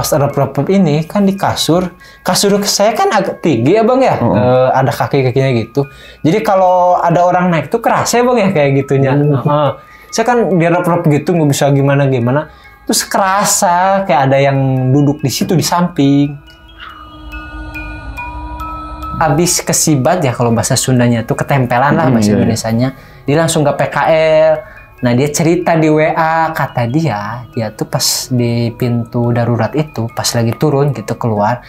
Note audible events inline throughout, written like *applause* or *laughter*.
pas ada arab ini kan di kasur kasur saya kan agak tinggi ya bang ya uh E, ada kaki kakinya gitu jadi kalau ada orang naik tuh kerasa ya bang ya kayak gitunya uh -huh. saya kan di arab-arab gitu nggak bisa gimana gimana terus kerasa kayak ada yang duduk di situ di samping abis kesibat ya kalau bahasa Sundanya tuh ketempelan lah bahasa iya, iya. Indonesia-nya. Dia langsung ke PKL, Nah dia cerita di WA kata dia dia tuh pas di pintu darurat itu pas lagi turun gitu keluar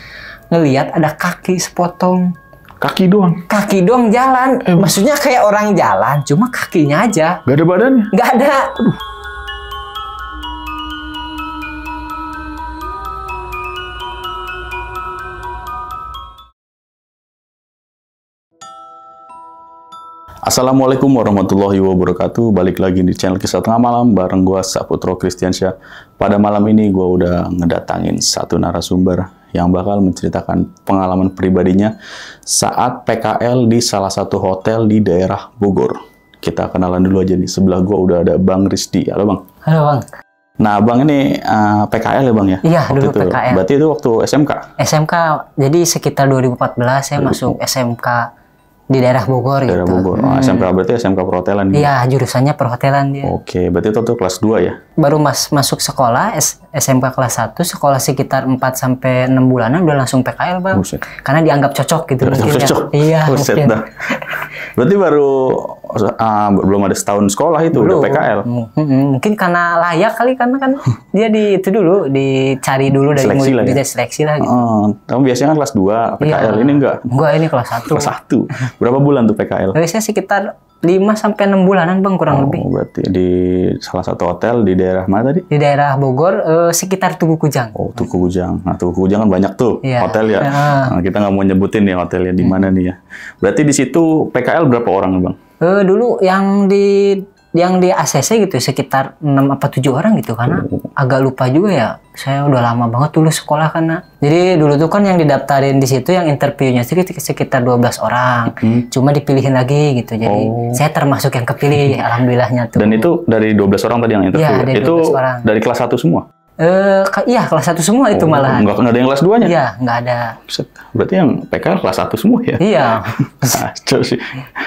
ngelihat ada kaki sepotong. Kaki doang. Kaki doang jalan. Eh. Maksudnya kayak orang jalan cuma kakinya aja. Gak ada badannya. Gak ada. Aduh. Assalamualaikum warahmatullahi wabarakatuh. Balik lagi di channel Kisah Tengah Malam bareng gue Saputro Kristiansyah. Pada malam ini gue udah ngedatangin satu narasumber yang bakal menceritakan pengalaman pribadinya saat PKL di salah satu hotel di daerah Bogor. Kita kenalan dulu aja nih. Sebelah gue udah ada Bang Rizdi. Halo Bang. Halo Bang. Nah, Bang ini uh, eh, PKL ya, Bang ya? Iya, waktu dulu itu. PKL. Berarti itu waktu SMK? SMK. Jadi sekitar 2014 saya 2014. masuk SMK di daerah Bogor daerah gitu. Bogor. Oh, hmm. berarti SMK perhotelan dia. Gitu? Iya, jurusannya perhotelan dia. Oke, berarti itu tuh kelas 2 ya. Baru mas masuk sekolah S SMK kelas 1, sekolah sekitar 4 sampai 6 bulanan udah langsung PKL, Bang. Buset. Karena dianggap cocok gitu Terus mungkin cocok. Iya, Buset mungkin. Berarti baru uh, belum ada setahun sekolah itu belum. udah PKL. Hmm, mungkin karena layak kali karena kan *laughs* dia di itu dulu dicari dulu dari seleksi lah, ya? seleksi lah gitu. Uh, ah, tapi biasanya kan kelas 2 PKL iya. ini enggak. Enggak ini kelas 1. Kelas 1. Berapa bulan tuh PKL? Biasanya sekitar 5 sampai 6 bulanan Bang kurang oh, lebih. Berarti di salah satu hotel di daerah mana tadi? Di daerah Bogor eh, sekitar Tugu Kujang. Oh, Tugu Kujang. Nah, Tugu Kujang kan banyak tuh yeah. hotel ya. Nah, kita nggak mau nyebutin ya hotelnya di hmm. mana hmm. nih ya. Berarti di situ PKL berapa orang, Bang? uh, dulu yang di yang di ACC gitu sekitar 6 apa 7 orang gitu karena agak lupa juga ya saya udah lama banget dulu sekolah karena jadi dulu tuh kan yang didaftarin di situ yang interviewnya sekitar 12 orang hmm. cuma dipilihin lagi gitu jadi oh. saya termasuk yang kepilih *laughs* alhamdulillahnya tuh dan itu dari 12 orang tadi yang interview iya, ya, dari itu orang. dari kelas 1 semua Eh, uh, iya kelas satu semua itu oh, malah. Enggak, enggak ada yang kelas 2-nya? Iya, enggak ada. Berarti yang PKL kelas satu semua ya? Iya. Kacau *laughs* sih.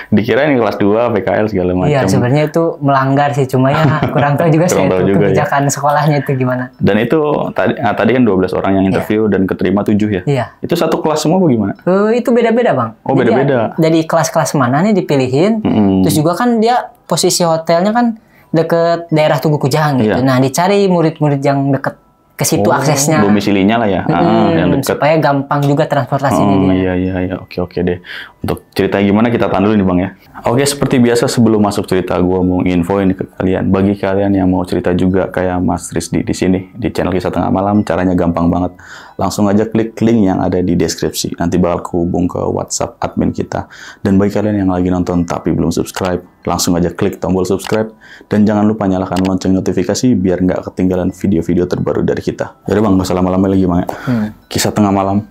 Dikira ini kelas 2, PKL segala iya, macam. Iya, sebenarnya itu melanggar sih. Cuma ya *laughs* kurang tahu juga kurang sih tahu itu juga, ya. kebijakan ya. sekolahnya itu gimana. Dan itu tadi, nah, tadi kan 12 orang yang iya. interview iya. dan keterima 7 ya? Iya. Itu satu kelas semua Eh, Uh, itu beda-beda, Bang. Oh, beda-beda. Jadi kelas-kelas mana nih dipilihin. -hmm. Terus juga kan dia posisi hotelnya kan deket daerah Tugu Kujang gitu. Iya. Nah, dicari murid-murid yang deket ke situ oh, aksesnya. Domisilinya lah ya, hmm, ah, yang deket. Supaya gampang juga transportasinya. Oh, iya iya iya, oke oke deh. Untuk cerita gimana kita tahan dulu nih bang ya. Oke, seperti biasa sebelum masuk cerita gue mau infoin ke kalian. Bagi kalian yang mau cerita juga kayak Mas Rizdi di sini di channel kisah tengah malam, caranya gampang banget langsung aja klik link yang ada di deskripsi. Nanti bakal kehubung ke WhatsApp admin kita. Dan bagi kalian yang lagi nonton tapi belum subscribe, langsung aja klik tombol subscribe. Dan jangan lupa nyalakan lonceng notifikasi biar nggak ketinggalan video-video terbaru dari kita. Jadi bang, gak usah lama-lama lagi bang ya. Hmm. Kisah tengah malam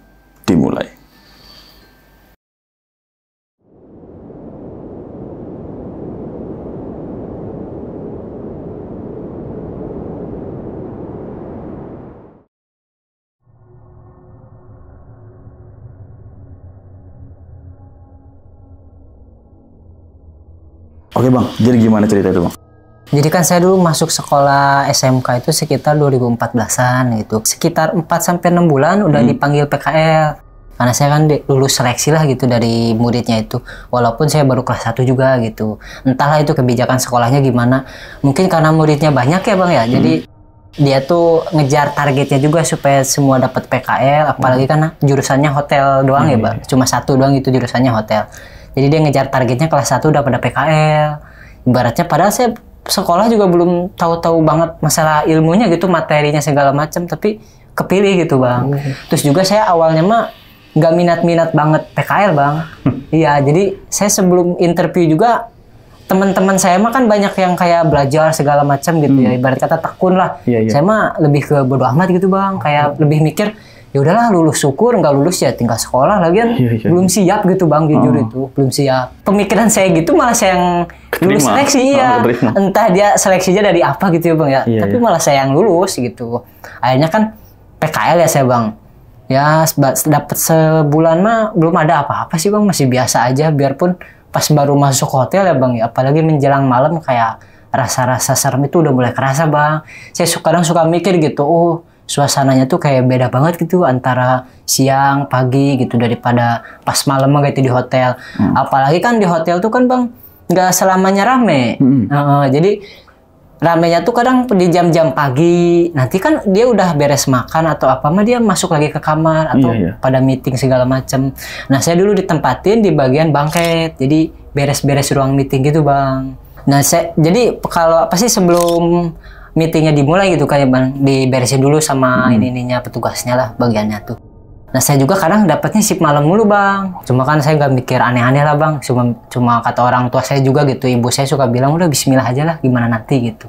dimulai. Oke bang, jadi gimana cerita itu bang? Jadi kan saya dulu masuk sekolah SMK itu sekitar 2014-an gitu. Sekitar 4 6 bulan udah hmm. dipanggil PKL. Karena saya kan lulus seleksi lah gitu dari muridnya itu. Walaupun saya baru kelas 1 juga gitu. Entahlah itu kebijakan sekolahnya gimana. Mungkin karena muridnya banyak ya Bang ya. Hmm. Jadi dia tuh ngejar targetnya juga supaya semua dapat PKL apalagi hmm. karena jurusannya hotel doang ya, hmm. ya bang cuma satu doang itu jurusannya hotel jadi dia ngejar targetnya kelas 1 udah pada PKL. Ibaratnya padahal saya sekolah juga belum tahu-tahu banget masalah ilmunya gitu, materinya segala macam, tapi kepilih gitu, Bang. Hmm. Terus juga saya awalnya mah nggak minat-minat banget PKL, Bang. Hmm. Iya, jadi saya sebelum interview juga teman-teman saya mah kan banyak yang kayak belajar segala macam gitu ya. hmm. ya ibarat kata tekun lah yeah, yeah. saya mah lebih ke bodo amat gitu bang kayak hmm. lebih mikir ya udahlah lulus syukur nggak lulus ya tinggal sekolah lagian iya, iya. belum siap gitu bang jujur oh. itu belum siap pemikiran saya gitu malah saya yang keterima. lulus seleksi oh, ya keterima. entah dia seleksinya dari apa gitu ya bang ya iya, tapi iya. malah saya yang lulus gitu akhirnya kan PKL ya saya bang ya dapat sebulan mah belum ada apa-apa sih bang masih biasa aja biarpun pas baru masuk hotel ya bang ya apalagi menjelang malam kayak rasa-rasa serem itu udah mulai kerasa bang saya kadang suka mikir gitu oh suasananya tuh kayak beda banget gitu antara siang pagi gitu daripada pas malam gitu di hotel hmm. apalagi kan di hotel tuh kan bang nggak selamanya rame hmm. uh, jadi ramenya tuh kadang di jam-jam pagi nanti kan dia udah beres makan atau apa mah dia masuk lagi ke kamar atau iya, iya. pada meeting segala macam nah saya dulu ditempatin di bagian bangket jadi beres-beres ruang meeting gitu bang nah saya jadi kalau apa sih sebelum meetingnya dimulai gitu kayak diberesin dulu sama hmm. ini ininya petugasnya lah bagiannya tuh. Nah saya juga kadang dapatnya shift malam mulu bang. Cuma kan saya nggak mikir aneh-aneh lah bang. Cuma cuma kata orang tua saya juga gitu. Ibu saya suka bilang udah Bismillah aja lah gimana nanti gitu.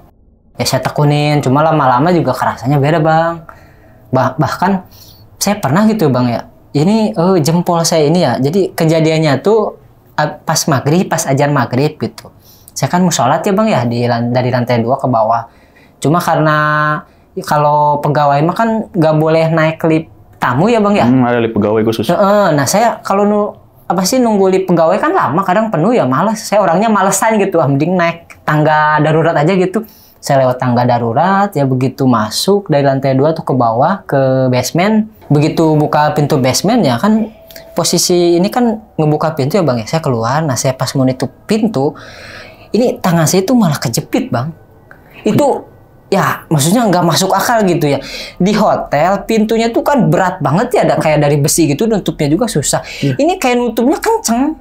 Ya saya tekunin. Cuma lama-lama juga kerasanya beda bang. Bah bahkan saya pernah gitu bang ya. Ini oh, jempol saya ini ya. Jadi kejadiannya tuh eh, pas maghrib, pas ajar maghrib gitu. Saya kan mau sholat ya bang ya di, dari lantai dua ke bawah Cuma karena kalau pegawai mah kan nggak boleh naik lift tamu ya bang ya. Hmm, ada lift pegawai khusus. Nah, eh, nah saya kalau nu apa sih nunggu lift pegawai kan lama kadang penuh ya males. Saya orangnya malesan gitu, ah, mending naik tangga darurat aja gitu. Saya lewat tangga darurat ya begitu masuk dari lantai dua tuh ke bawah ke basement. Begitu buka pintu basement ya kan posisi ini kan ngebuka pintu ya bang ya saya keluar nah saya pas mau nutup pintu ini tangan saya itu malah kejepit bang itu ya maksudnya nggak masuk akal gitu ya di hotel pintunya tuh kan berat banget ya ada kayak dari besi gitu nutupnya juga susah ya. ini kayak nutupnya kenceng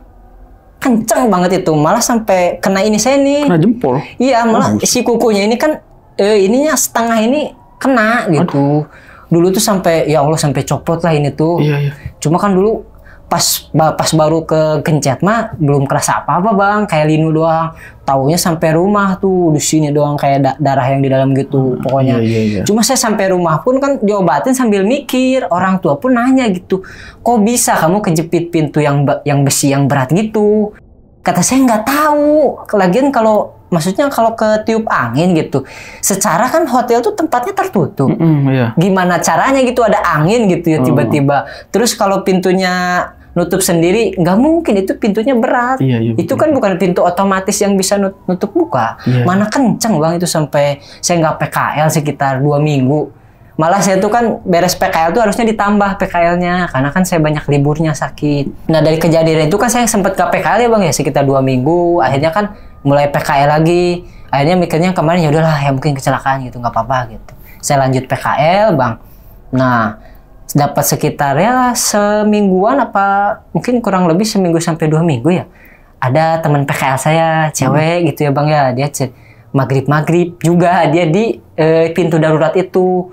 kenceng banget itu malah sampai kena ini saya nih kena jempol iya malah oh, si kukunya ini kan eh, ininya setengah ini kena gitu Aduh. dulu tuh sampai ya Allah sampai copot lah ini tuh ya, ya. cuma kan dulu pas pas baru ke Gencet mah belum kerasa apa-apa bang kayak linu doang taunya sampai rumah tuh di sini doang kayak da darah yang di dalam gitu hmm, pokoknya iya, iya, iya. cuma saya sampai rumah pun kan diobatin sambil mikir orang tua pun nanya gitu kok bisa kamu kejepit pintu yang yang besi yang berat gitu kata saya nggak tahu lagian kalau maksudnya kalau ke tiup angin gitu. Secara kan hotel tuh tempatnya tertutup. Mm -hmm, iya. Gimana caranya gitu ada angin gitu ya hmm. tiba-tiba. Oh. Terus kalau pintunya nutup sendiri nggak mungkin itu pintunya berat. Iya, iya, itu kan bukan pintu otomatis yang bisa nut nutup buka. Iya. Mana kenceng bang itu sampai saya nggak PKL sekitar dua minggu. Malah saya tuh kan beres PKL tuh harusnya ditambah PKL-nya karena kan saya banyak liburnya sakit. Nah dari kejadian itu kan saya sempat ke PKL ya bang ya sekitar dua minggu. Akhirnya kan mulai PKL lagi. Akhirnya mikirnya kemarin ya udahlah ya mungkin kecelakaan gitu nggak apa-apa gitu. Saya lanjut PKL bang. Nah dapat sekitar ya semingguan apa mungkin kurang lebih seminggu sampai dua minggu ya ada teman PKL saya cewek hmm. gitu ya bang ya dia maghrib maghrib juga dia di eh, pintu darurat itu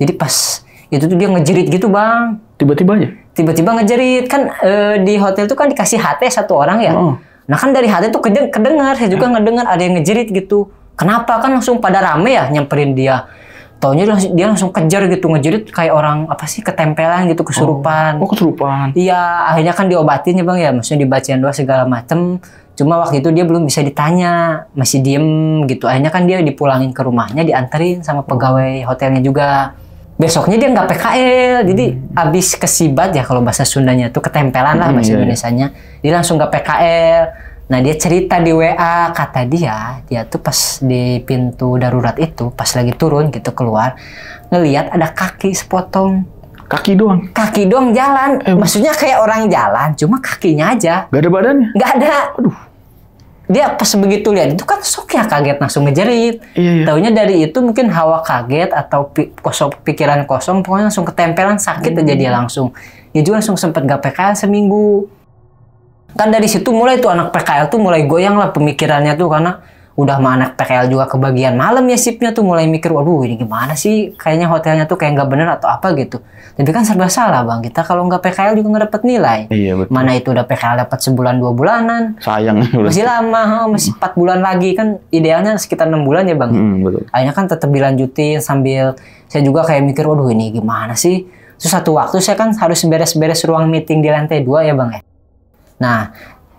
jadi pas itu tuh dia ngejerit gitu bang tiba-tiba aja tiba-tiba ngejerit kan eh, di hotel tuh kan dikasih HT satu orang ya oh. nah kan dari HT tuh kedeng kedengar saya juga hmm. ngedengar ada yang ngejerit gitu kenapa kan langsung pada rame ya nyamperin dia Taunya dia langsung, dia langsung kejar gitu, ngejerit kayak orang apa sih ketempelan gitu, oh. kesurupan. Oh, oh kesurupan. Iya, akhirnya kan diobatin ya bang ya, maksudnya dibacain doa segala macem. Cuma waktu itu dia belum bisa ditanya, masih diem gitu. Akhirnya kan dia dipulangin ke rumahnya, dianterin sama pegawai hotelnya juga. Besoknya dia nggak PKL, jadi hmm. abis kesibat ya kalau bahasa Sundanya tuh ketempelan lah hmm, bahasa hmm, iya, iya. indonesia Dia langsung nggak PKL, Nah dia cerita di WA kata dia dia tuh pas di pintu darurat itu pas lagi turun gitu keluar ngelihat ada kaki sepotong kaki doang kaki doang jalan eh. maksudnya kayak orang jalan cuma kakinya aja Gak ada badannya Gak ada aduh dia pas begitu lihat itu kan sok ya kaget langsung ngejerit iya, iya. taunya dari itu mungkin hawa kaget atau pi kosong pikiran kosong pokoknya langsung ketempelan sakit hmm. aja dia hmm. langsung dia ya juga langsung sempet gak PKL seminggu Kan dari situ mulai tuh anak PKL tuh mulai goyang lah pemikirannya tuh karena udah mah anak PKL juga kebagian malam ya sipnya tuh mulai mikir waduh ini gimana sih kayaknya hotelnya tuh kayak nggak bener atau apa gitu tapi kan serba salah bang kita kalau nggak PKL juga nggak dapet nilai iya, betul. mana itu udah PKL dapat sebulan dua bulanan sayang *laughs* masih lama masih empat bulan lagi kan idealnya sekitar enam bulan ya bang hmm, betul. akhirnya kan tetap dilanjutin sambil saya juga kayak mikir waduh ini gimana sih terus satu waktu saya kan harus beres-beres ruang meeting di lantai dua ya bang ya Nah,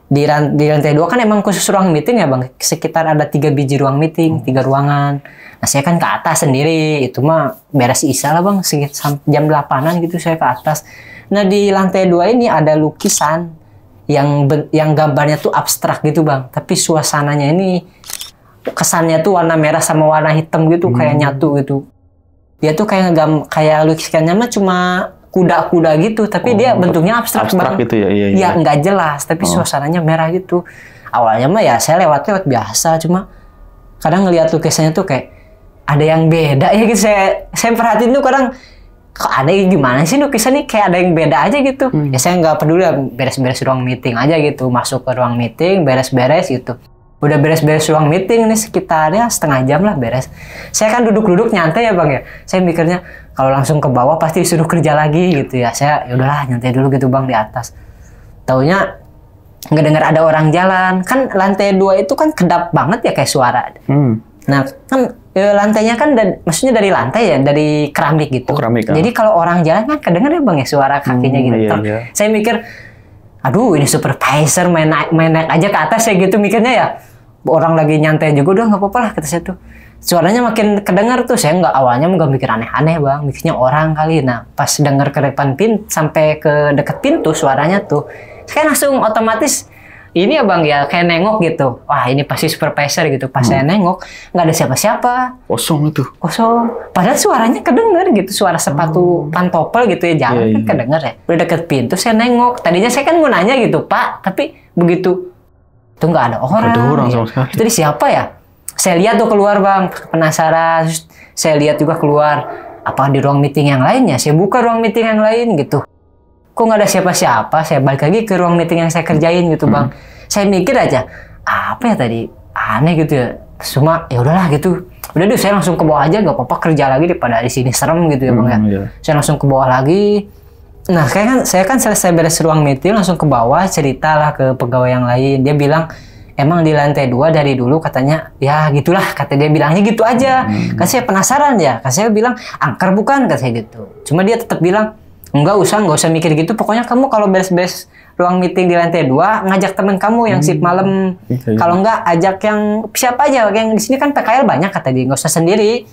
di, di lantai dua kan emang khusus ruang meeting ya bang sekitar ada tiga biji ruang meeting hmm. tiga ruangan nah saya kan ke atas sendiri itu mah beres isa lah bang sekitar jam delapanan gitu saya ke atas nah di lantai dua ini ada lukisan yang yang gambarnya tuh abstrak gitu bang tapi suasananya ini kesannya tuh warna merah sama warna hitam gitu hmm. kayak nyatu gitu dia tuh kayak ngegam kayak lukisannya mah cuma kuda-kuda gitu, tapi oh, dia bentuknya abstrak, abstrak banget. gitu ya, iya, ya, iya. Ya nggak jelas, tapi oh. suasananya merah gitu. Awalnya mah ya saya lewat-lewat biasa, cuma kadang ngelihat lukisannya tuh kayak ada yang beda ya gitu. Saya saya perhatiin tuh kadang kok ada yang gimana sih lukisan ini kayak ada yang beda aja gitu. Hmm. Ya saya nggak peduli beres-beres ruang meeting aja gitu, masuk ke ruang meeting, beres-beres gitu udah beres-beres ruang meeting nih sekitarnya setengah jam lah beres. Saya kan duduk-duduk nyantai ya bang ya. Saya mikirnya kalau langsung ke bawah pasti disuruh kerja lagi gitu ya. Saya ya yaudahlah nyantai dulu gitu bang di atas. Taunya nggak dengar ada orang jalan. Kan lantai dua itu kan kedap banget ya kayak suara. Hmm. Nah kan e, lantainya kan dan, maksudnya dari lantai ya dari keramik gitu. Oh, keramik, ah. Jadi kalau orang jalan kan kedenger ya bang ya suara kakinya hmm, gitu. Iya, iya. Saya mikir aduh ini supervisor main naik, main naik aja ke atas ya gitu mikirnya ya orang lagi nyantai juga udah nggak apa-apa lah kata saya tuh suaranya makin kedengar tuh saya nggak awalnya nggak mikir aneh-aneh bang mikirnya orang kali nah pas dengar ke depan pin sampai ke deket pintu suaranya tuh saya langsung otomatis ini ya bang ya kayak nengok gitu wah ini pasti supervisor gitu pas hmm. saya nengok nggak ada siapa-siapa kosong itu kosong padahal suaranya kedenger gitu suara sepatu hmm. pantopel gitu ya jangan iya, yeah, kan yeah. kedenger ya udah deket pintu saya nengok tadinya saya kan mau nanya gitu pak tapi begitu itu nggak ada orang. Ada orang sama iya. sekali. Jadi siapa ya? Saya lihat tuh keluar bang, penasaran. Terus saya lihat juga keluar. Apa di ruang meeting yang lainnya? Saya buka ruang meeting yang lain gitu. Kok nggak ada siapa-siapa? Saya balik lagi ke ruang meeting yang saya kerjain gitu bang. Hmm. Saya mikir aja, apa ya tadi? Aneh gitu ya. Cuma ya udahlah gitu. Udah deh saya langsung ke bawah aja nggak apa-apa kerja lagi daripada di sini serem gitu ya bang ya. hmm, ya. Iya. Saya langsung ke bawah lagi Nah, kayak kan saya kan selesai beres ruang meeting langsung ke bawah ceritalah ke pegawai yang lain. Dia bilang emang di lantai dua dari dulu katanya ya gitulah kata dia bilangnya gitu aja. Hmm. Kan saya penasaran ya. kasih saya bilang angker bukan kata saya gitu. Cuma dia tetap bilang enggak usah enggak usah mikir gitu. Pokoknya kamu kalau beres-beres ruang meeting di lantai dua ngajak teman kamu yang hmm. sip malam. Iya, iya. kalau enggak ajak yang siapa aja yang di sini kan PKL banyak kata dia enggak usah sendiri.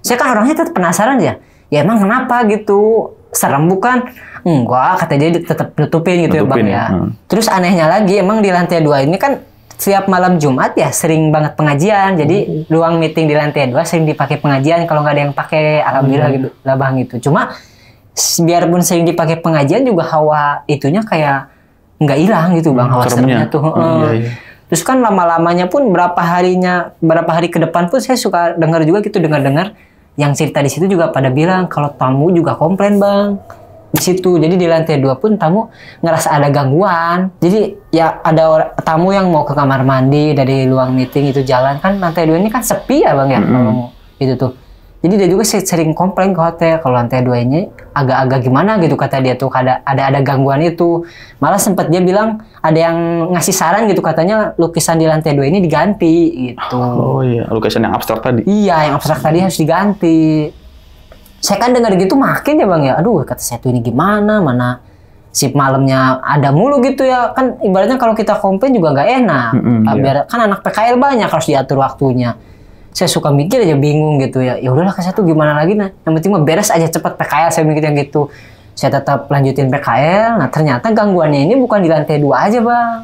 Saya kan orangnya tetap penasaran ya. Ya emang kenapa gitu? Serem bukan? enggak kata dia tetap nutupin gitu ya, nutupin, ya bang ya, ya. terus anehnya lagi emang di lantai dua ini kan setiap malam Jumat ya sering banget pengajian. Jadi mm-hmm. ruang meeting di lantai dua sering dipakai pengajian. Kalau nggak ada yang pakai, alhamdulillah hmm. gitu, bang itu. Cuma biarpun sering dipakai pengajian juga hawa itunya kayak nggak hilang gitu bang, hawa seremnya, tuh. Hmm, iya, Terus kan lama-lamanya pun berapa harinya, berapa hari ke depan pun saya suka dengar juga gitu dengar-dengar yang cerita di situ juga pada bilang kalau tamu juga komplain bang di situ. Jadi di lantai dua pun tamu ngerasa ada gangguan. Jadi ya ada tamu yang mau ke kamar mandi dari ruang meeting itu jalan kan lantai dua ini kan sepi ya bang ya mm-hmm. kalau itu tuh. Jadi dia juga sering komplain ke hotel kalau lantai dua ini agak-agak gimana gitu kata dia tuh ada ada ada gangguan itu. Malah sempat dia bilang ada yang ngasih saran gitu katanya lukisan di lantai dua ini diganti gitu. Oh iya lukisan yang abstrak tadi. Iya yang abstrak tadi harus diganti saya kan dengar gitu makin ya bang ya aduh kata saya tuh ini gimana mana sip malamnya ada mulu gitu ya kan ibaratnya kalau kita komplain juga nggak enak mm -hmm, biar kan anak PKL banyak harus diatur waktunya saya suka mikir aja bingung gitu ya ya udahlah saya tuh gimana lagi nah yang penting mah beres aja cepat PKL saya mikir yang gitu saya tetap lanjutin PKL nah ternyata gangguannya ini bukan di lantai dua aja bang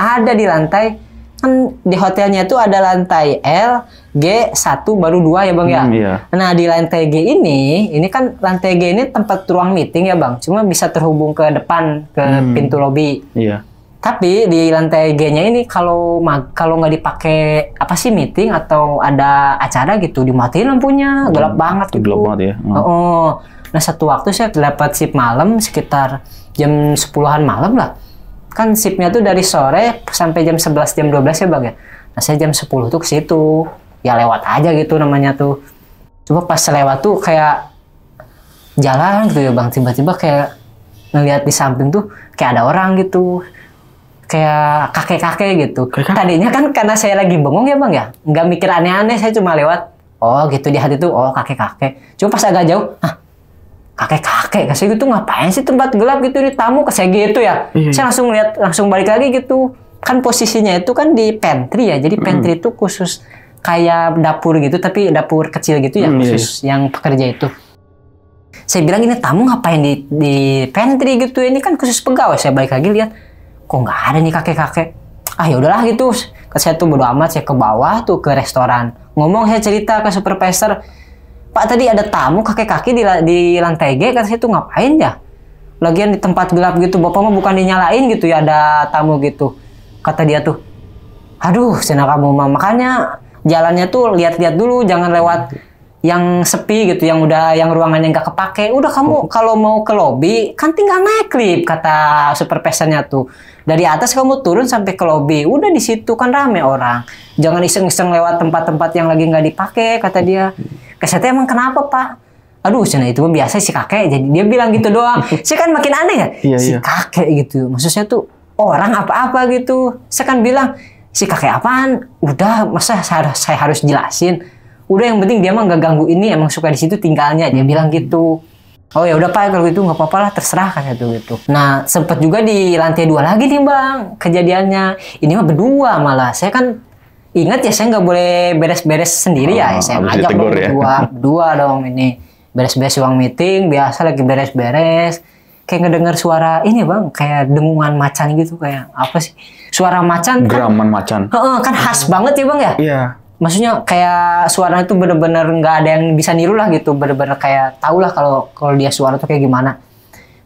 ada di lantai kan di hotelnya itu ada lantai L, G, 1 baru 2 ya Bang ya. Hmm, iya. Nah, di lantai G ini, ini kan lantai G ini tempat ruang meeting ya Bang. Cuma bisa terhubung ke depan ke hmm. pintu lobi. Iya. Tapi di lantai G-nya ini kalau kalau nggak dipakai apa sih meeting atau ada acara gitu dimatiin lampunya gelap hmm, banget gitu. Gelap banget ya. Hmm. Oh, oh. Nah satu waktu saya dapat shift malam sekitar jam sepuluhan malam lah kan shiftnya tuh dari sore sampai jam 11 jam 12 ya bang ya nah saya jam 10 tuh ke situ ya lewat aja gitu namanya tuh coba pas lewat tuh kayak jalan gitu ya bang tiba-tiba kayak ngelihat di samping tuh kayak ada orang gitu kayak kakek-kakek gitu tadinya kan karena saya lagi bengong ya bang ya nggak mikir aneh-aneh saya cuma lewat oh gitu di hati tuh oh kakek-kakek cuma pas agak jauh ah kakek-kakek kasih gitu ngapain sih tempat gelap gitu ini tamu kasih gitu ya iya, iya. saya langsung lihat langsung balik lagi gitu kan posisinya itu kan di pantry ya jadi pantry mm. itu khusus kayak dapur gitu tapi dapur kecil gitu ya mm, iya, khusus iya. yang pekerja itu saya bilang ini tamu ngapain di di pantry gitu ini kan khusus pegawai saya balik lagi lihat kok nggak ada nih kakek-kakek ah ya udahlah gitu saya tuh bodo amat saya ke bawah tuh ke restoran ngomong saya cerita ke supervisor Pak tadi ada tamu kakek-kakek di, di lantai G kata saya ngapain ya? Lagian di tempat gelap gitu bapak mah bukan dinyalain gitu ya ada tamu gitu. Kata dia tuh, aduh sena kamu mah makanya jalannya tuh lihat-lihat dulu jangan lewat yang sepi gitu yang udah yang ruangannya nggak kepake udah kamu kalau mau ke lobby kan tinggal naik lift kata super pesannya tuh dari atas kamu turun sampai ke lobby udah di situ kan rame orang jangan iseng-iseng lewat tempat-tempat yang lagi nggak dipakai kata dia kesehatan emang kenapa pak aduh sana itu biasa si kakek jadi dia bilang gitu doang saya *laughs* kan makin aneh ya iya, si iya. kakek gitu maksudnya tuh orang apa-apa gitu saya kan bilang si kakek apaan udah masa saya, saya harus jelasin udah yang penting dia emang gak ganggu ini emang suka di situ tinggalnya dia bilang gitu oh ya udah pak kalau gitu nggak apa-apa lah terserah kan itu gitu nah sempet juga di lantai dua lagi nih bang kejadiannya ini mah berdua malah saya kan ingat ya saya nggak boleh beres-beres sendiri ya, ah, ya saya ajak dong ya. dua, dua dong ini beres-beres uang meeting biasa lagi beres-beres kayak ngedengar suara ini bang kayak dengungan macan gitu kayak apa sih suara macan kan- geraman kan, macan uh, kan khas banget ya bang ya iya maksudnya kayak suara itu bener-bener nggak ada yang bisa niru lah gitu bener-bener kayak tau lah kalau kalau dia suara tuh kayak gimana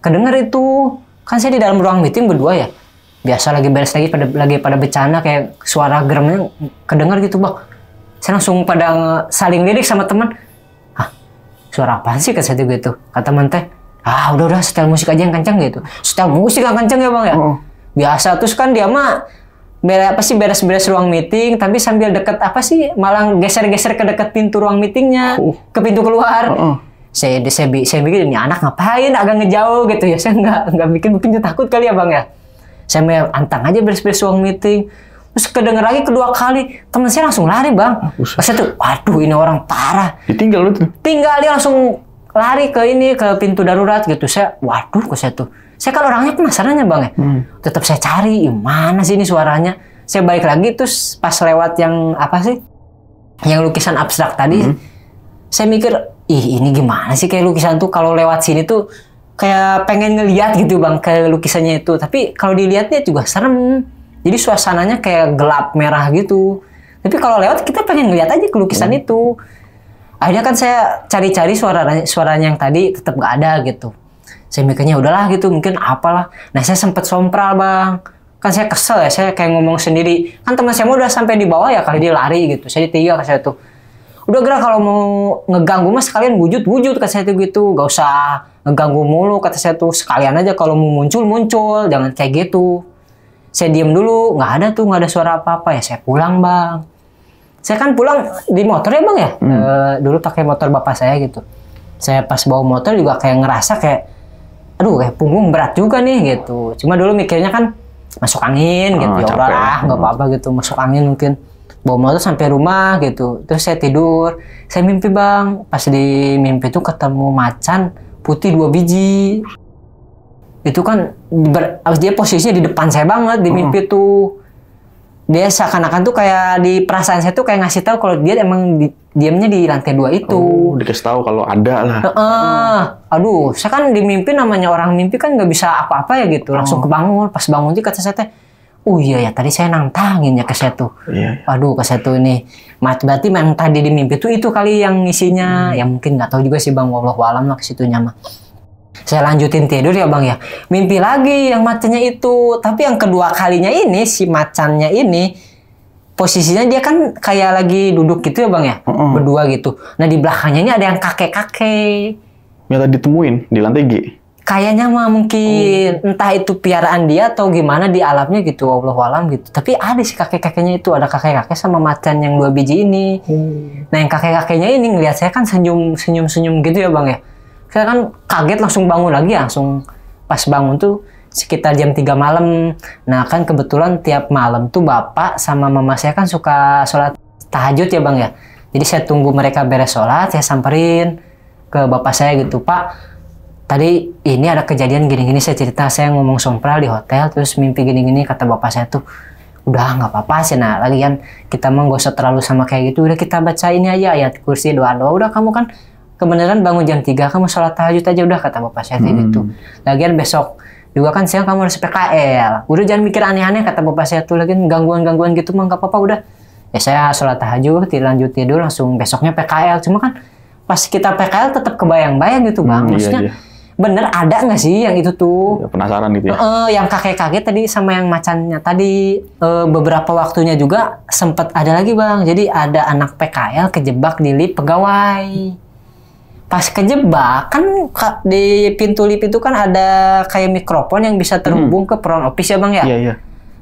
kedenger itu kan saya di dalam ruang meeting berdua ya biasa lagi beres lagi pada lagi pada bencana kayak suara geremnya kedengar gitu bang saya langsung pada saling lirik sama teman ah suara apa sih kata saya gitu kata teman ah udah udah setel musik aja yang kencang gitu setel musik yang kencang ya bang ya oh. biasa terus kan dia mah beres apa sih beres-beres ruang meeting tapi sambil deket apa sih malah geser-geser ke deket pintu ruang meetingnya uh. ke pintu keluar uh-uh. saya saya saya mikir ini anak ngapain agak ngejauh gitu ya saya nggak nggak bikin mungkin takut kali ya bang ya saya mau antang aja beres-beres uang meeting. Terus kedenger lagi kedua kali, teman saya langsung lari bang. Ah, pas Saya waduh ini orang parah. Ditinggal lu tuh? Tinggal dia langsung lari ke ini ke pintu darurat gitu. Saya, waduh kok saya tuh. Saya kan orangnya penasaran ya bang ya. Hmm. Tetap saya cari, mana sih ini suaranya. Saya balik lagi terus pas lewat yang apa sih? Yang lukisan abstrak tadi. Hmm. Saya mikir, ih ini gimana sih kayak lukisan tuh kalau lewat sini tuh kayak pengen ngeliat gitu bang ke lukisannya itu tapi kalau dilihatnya juga serem jadi suasananya kayak gelap merah gitu tapi kalau lewat kita pengen ngeliat aja ke lukisan hmm. itu akhirnya kan saya cari-cari suara suaranya yang tadi tetap gak ada gitu saya mikirnya udahlah gitu mungkin apalah nah saya sempet sompral bang kan saya kesel ya saya kayak ngomong sendiri kan teman saya mau udah sampai di bawah ya kali dia lari gitu saya tiga ke saya tuh udah gerak kalau mau ngeganggu mas kalian wujud wujud ke saya tuh gitu gak usah ngeganggu mulu kata saya tuh sekalian aja kalau mau muncul muncul jangan kayak gitu saya diem dulu nggak ada tuh nggak ada suara apa apa ya saya pulang bang saya kan pulang di motor ya bang ya hmm. e, dulu pakai motor bapak saya gitu saya pas bawa motor juga kayak ngerasa kayak aduh kayak eh, punggung berat juga nih gitu cuma dulu mikirnya kan masuk angin gitu ah, ya ya lah nggak hmm. apa-apa gitu masuk angin mungkin bawa motor sampai rumah gitu terus saya tidur saya mimpi bang pas di mimpi tuh ketemu macan putih dua biji itu kan ber, dia posisinya di depan saya banget di hmm. mimpi hmm. tuh dia seakan-akan tuh kayak di perasaan saya tuh kayak ngasih tahu kalau dia emang di, diamnya di lantai dua itu oh, dikasih tahu kalau ada lah uh, uh. aduh saya kan di mimpi namanya orang mimpi kan nggak bisa apa-apa ya gitu langsung oh. kebangun pas bangun sih kata saya teh Oh iya ya tadi saya nantangin ya setu. Iya. Waduh ke setu ini. Berarti memang tadi di mimpi itu itu kali yang isinya hmm. yang mungkin nggak tahu juga sih bang Allah walam lah situ nyama. Saya lanjutin tidur ya bang ya. Mimpi lagi yang macannya itu. Tapi yang kedua kalinya ini si macannya ini posisinya dia kan kayak lagi duduk gitu ya bang ya mm hmm berdua gitu. Nah di belakangnya ini ada yang kakek-kakek. Ya tadi ditemuin di lantai G kayaknya mah mungkin oh. entah itu piaraan dia atau gimana di alamnya gitu Allah alam gitu tapi ada sih kakek kakeknya itu ada kakek kakek sama macan yang dua biji ini hmm. nah yang kakek kakeknya ini ngeliat saya kan senyum senyum senyum gitu ya bang ya saya kan kaget langsung bangun lagi langsung pas bangun tuh sekitar jam 3 malam nah kan kebetulan tiap malam tuh bapak sama mama saya kan suka sholat tahajud ya bang ya jadi saya tunggu mereka beres sholat saya samperin ke bapak saya gitu pak tadi ini ada kejadian gini-gini saya cerita saya ngomong sompral di hotel terus mimpi gini-gini kata bapak saya tuh udah nggak apa-apa sih nah lagian kita mah gak usah terlalu sama kayak gitu udah kita baca ini aja ayat kursi doa doa udah kamu kan kebenaran bangun jam 3 kamu sholat tahajud aja udah kata bapak saya kayak gitu. hmm. gitu lagian besok juga kan siang kamu harus PKL udah jangan mikir aneh-aneh kata bapak saya tuh lagian gangguan-gangguan gitu mah nggak apa-apa udah ya saya sholat tahajud lanjut tidur langsung besoknya PKL cuma kan pas kita PKL tetap kebayang-bayang gitu bang hmm, iya, maksudnya iya bener ada nggak sih yang itu tuh? Ya, penasaran gitu ya. Uh, yang kakek-kakek tadi sama yang macannya tadi uh, beberapa waktunya juga sempet ada lagi bang. Jadi ada anak PKL kejebak di lift pegawai. Pas kejebak kan di pintu lift itu kan ada kayak mikrofon yang bisa hmm. terhubung hmm. ke peron office ya bang ya. Iya iya.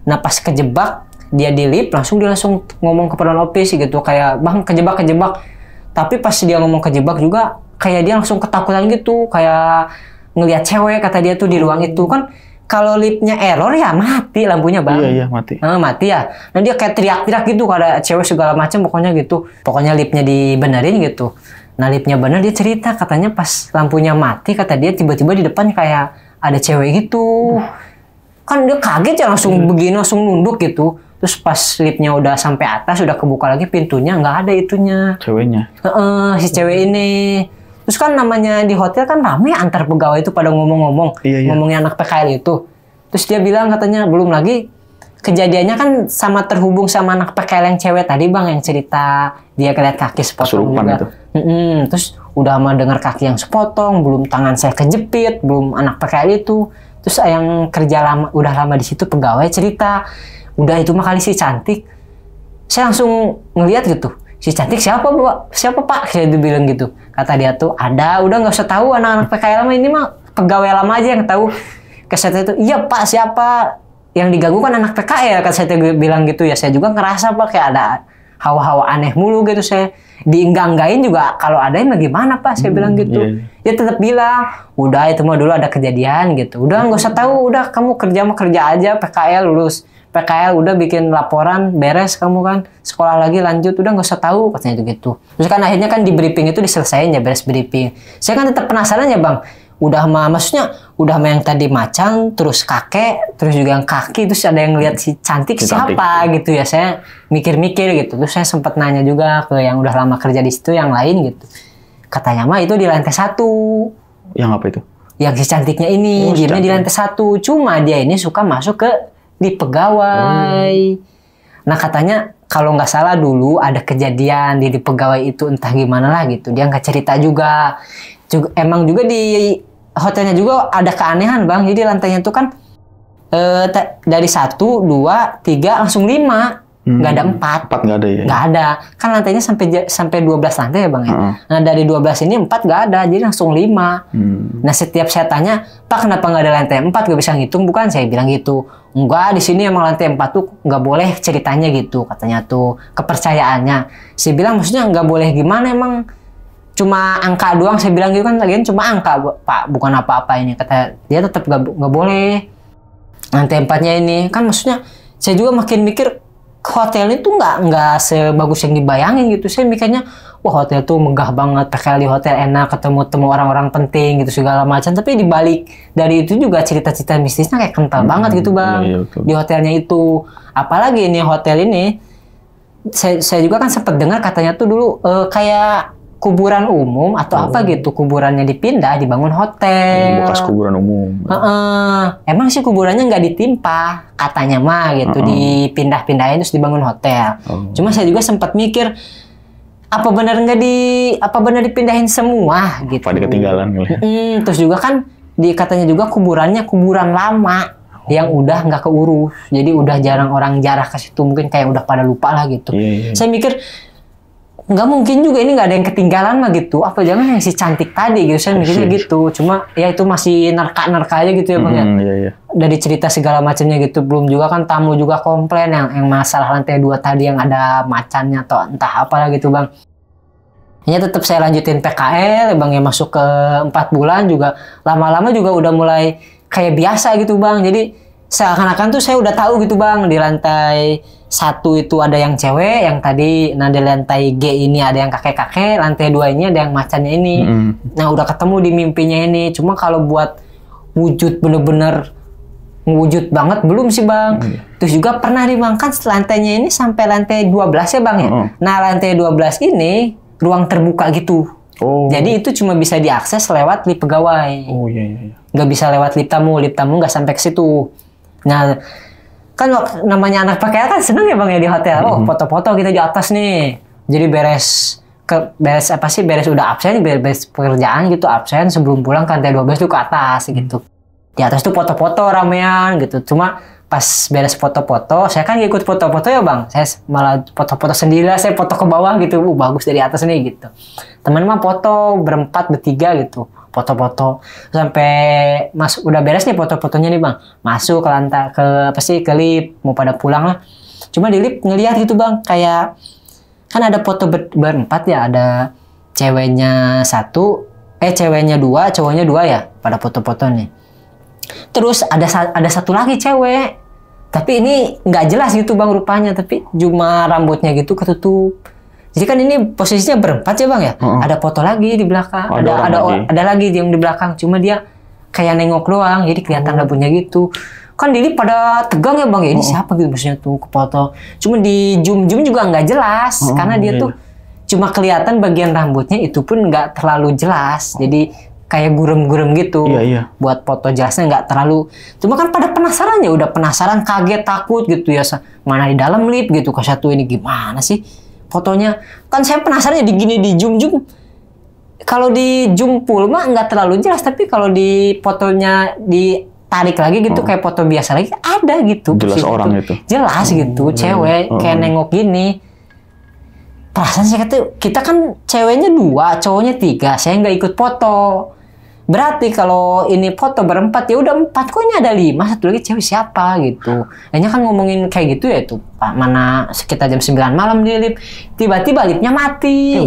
Nah pas kejebak dia di lift langsung dia langsung ngomong ke peron office gitu kayak bang kejebak kejebak. Tapi pas dia ngomong kejebak juga kayak dia langsung ketakutan gitu kayak ngelihat cewek kata dia tuh di ruang oh. itu kan kalau lipnya error ya mati lampunya bang. Iya iya mati. Nah, mati ya. Nah dia kayak teriak-teriak gitu ada cewek segala macam pokoknya gitu. Pokoknya lipnya dibenerin gitu. Nah lipnya bener dia cerita katanya pas lampunya mati kata dia tiba-tiba di depan kayak ada cewek gitu. Uh. Kan dia kaget ya langsung hmm. begini langsung nunduk gitu. Terus pas lipnya udah sampai atas udah kebuka lagi pintunya nggak ada itunya. Ceweknya. uh -uh, si cewek ini Terus kan namanya di hotel kan rame antar pegawai itu pada ngomong-ngomong, iya, iya. ngomongin anak PKL itu. Terus dia bilang katanya belum lagi kejadiannya kan sama terhubung sama anak PKL yang cewek tadi bang yang cerita dia keliat kaki sepotong juga. Itu. Mm -mm. Terus udah mah dengar kaki yang sepotong, belum tangan saya kejepit, belum anak PKL itu. Terus yang kerja lama udah lama di situ pegawai cerita, udah itu mah kali sih cantik. Saya langsung ngeliat gitu, si cantik siapa pak siapa pak saya bilang gitu kata dia tuh ada udah nggak usah tahu anak-anak PKL mah ini mah pegawai lama aja yang tahu keset itu iya pak siapa yang diganggu kan anak PKL kan saya bilang gitu ya saya juga ngerasa pak kayak ada hawa-hawa aneh mulu gitu saya diengganggain juga kalau ada yang gimana pak saya hmm, bilang gitu yeah. Iya. ya tetap bilang udah itu mah dulu ada kejadian gitu udah nggak usah tahu udah kamu kerja mau kerja aja PKL lulus PKL udah bikin laporan beres kamu kan sekolah lagi lanjut udah nggak usah tahu katanya itu gitu terus kan akhirnya kan di briefing itu diselesaikan ya beres briefing saya kan tetap penasaran ya bang udah mah maksudnya udah mah yang tadi macan terus kakek terus juga yang kaki terus ada yang lihat si cantik si siapa cantik. Iya. gitu ya saya mikir-mikir gitu terus saya sempat nanya juga ke yang udah lama kerja di situ yang lain gitu katanya mah itu di lantai satu yang apa itu yang si cantiknya ini oh, dia di lantai satu cuma dia ini suka masuk ke di pegawai hmm. nah katanya kalau nggak salah dulu ada kejadian di, di pegawai itu entah gimana lah gitu dia nggak cerita juga juga emang juga di hotelnya juga ada keanehan bang jadi lantainya tuh kan eh, dari satu dua tiga langsung lima nggak hmm, ada empat empat nggak ada ya nggak ada kan lantainya sampai sampai dua belas lantai ya bang ya -uh. nah dari dua belas ini empat nggak ada jadi langsung lima hmm. nah setiap saya tanya pak kenapa nggak ada lantai empat nggak bisa ngitung bukan saya bilang gitu enggak di sini emang lantai empat tuh nggak boleh ceritanya gitu katanya tuh kepercayaannya saya bilang maksudnya nggak boleh gimana emang cuma angka doang saya bilang gitu kan lagian cuma angka pak bukan apa-apa ini kata dia tetap gak, boleh nanti tempatnya ini kan maksudnya saya juga makin mikir hotel itu nggak nggak sebagus yang dibayangin gitu saya mikirnya wah hotel tuh megah banget terkali hotel enak ketemu temu orang-orang penting gitu segala macam tapi dibalik dari itu juga cerita-cerita mistisnya kayak kental hmm, banget gitu bang iya, iya, di hotelnya itu apalagi ini hotel ini saya, saya juga kan sempat dengar katanya tuh dulu uh, kayak kuburan umum atau oh. apa gitu kuburannya dipindah dibangun hotel iya, bekas kuburan umum uh -uh. emang sih kuburannya nggak ditimpa katanya mah gitu uh -uh. dipindah-pindahin terus dibangun hotel oh. cuma saya juga sempat mikir apa benar nggak di apa benar dipindahin semua gitu pada ketinggalan kali ya? terus juga kan di katanya juga kuburannya kuburan lama yang udah nggak keurus jadi udah jarang orang jarah ke situ mungkin kayak udah pada lupa lah gitu yeah, yeah. saya mikir nggak mungkin juga ini nggak ada yang ketinggalan mah gitu apa jangan yang si cantik tadi gitu saya mikirnya iya, iya. gitu cuma ya itu masih nerka nerka aja gitu ya bang mm, ya iya, iya. dari cerita segala macamnya gitu belum juga kan tamu juga komplain yang yang masalah lantai dua tadi yang ada macannya atau entah apa apalah gitu bang hanya tetap saya lanjutin PKL ya, bang ya masuk ke empat bulan juga lama-lama juga udah mulai kayak biasa gitu bang jadi seakan-akan tuh saya udah tahu gitu bang di lantai satu itu ada yang cewek yang tadi nah di lantai G ini ada yang kakek-kakek lantai dua ini ada yang macannya ini mm -hmm. nah udah ketemu di mimpinya ini cuma kalau buat wujud bener-bener wujud banget belum sih bang mm -hmm. terus juga pernah dimangkan lantainya ini sampai lantai 12 ya bang ya mm -hmm. nah lantai 12 ini ruang terbuka gitu Oh. Jadi itu cuma bisa diakses lewat lip pegawai. Oh iya iya. iya. Gak bisa lewat lip tamu, lip tamu nggak sampai ke situ. Nah, kan waktu, namanya anak pakaian kan seneng ya bang ya di hotel. Oh, mm-hmm. foto-foto kita gitu di atas nih. Jadi beres ke beres apa sih beres udah absen beres pekerjaan gitu absen sebelum pulang kan t 12 tuh ke atas mm-hmm. gitu di atas tuh foto-foto ramean gitu cuma pas beres foto-foto saya kan ikut foto-foto ya bang saya malah foto-foto sendiri lah saya foto ke bawah gitu uh, bagus dari atas nih gitu teman mah foto berempat bertiga gitu foto-foto sampai mas udah beres nih foto-fotonya nih bang masuk ke lantai ke pasti ke lip mau pada pulang lah cuma di lip ngelihat gitu bang kayak kan ada foto ber berempat ya ada ceweknya satu eh ceweknya dua cowoknya dua ya pada foto-foto nih terus ada ada satu lagi cewek tapi ini nggak jelas gitu bang rupanya tapi cuma rambutnya gitu ketutup jadi kan ini posisinya berempat ya bang ya. Uh -uh. Ada foto lagi di belakang, oh, ada ada lagi. ada lagi yang di belakang. Cuma dia kayak nengok doang, jadi kelihatan rambutnya oh. gitu. Kan jadi pada tegang ya bang ya. Ini uh -uh. siapa gitu maksudnya tuh ke foto. Cuma di zoom zoom juga nggak jelas uh -uh. karena dia iya, tuh iya. cuma kelihatan bagian rambutnya itu pun nggak terlalu jelas. Jadi kayak gurem-gurem gitu. Iya, iya. Buat foto jelasnya nggak terlalu. Cuma kan pada penasaran ya, udah penasaran, kaget, takut gitu ya. Mana di dalam lip gitu, ke satu ini gimana sih? fotonya kan saya penasaran jadi ya, gini di zoom zoom kalau di zoom full mah nggak terlalu jelas tapi kalau di fotonya ditarik lagi gitu oh. kayak foto biasa lagi ada gitu jelas gitu. orang itu jelas hmm. gitu cewek oh. kayak nengok gini perasaan saya kata kita kan ceweknya dua cowoknya tiga saya nggak ikut foto Berarti kalau ini foto berempat ya udah empat kok ini ada lima satu lagi cewek siapa gitu. Hanya kan ngomongin kayak gitu ya tuh. Pak mana sekitar jam 9 malam di lip tiba-tiba lipnya mati. Ya,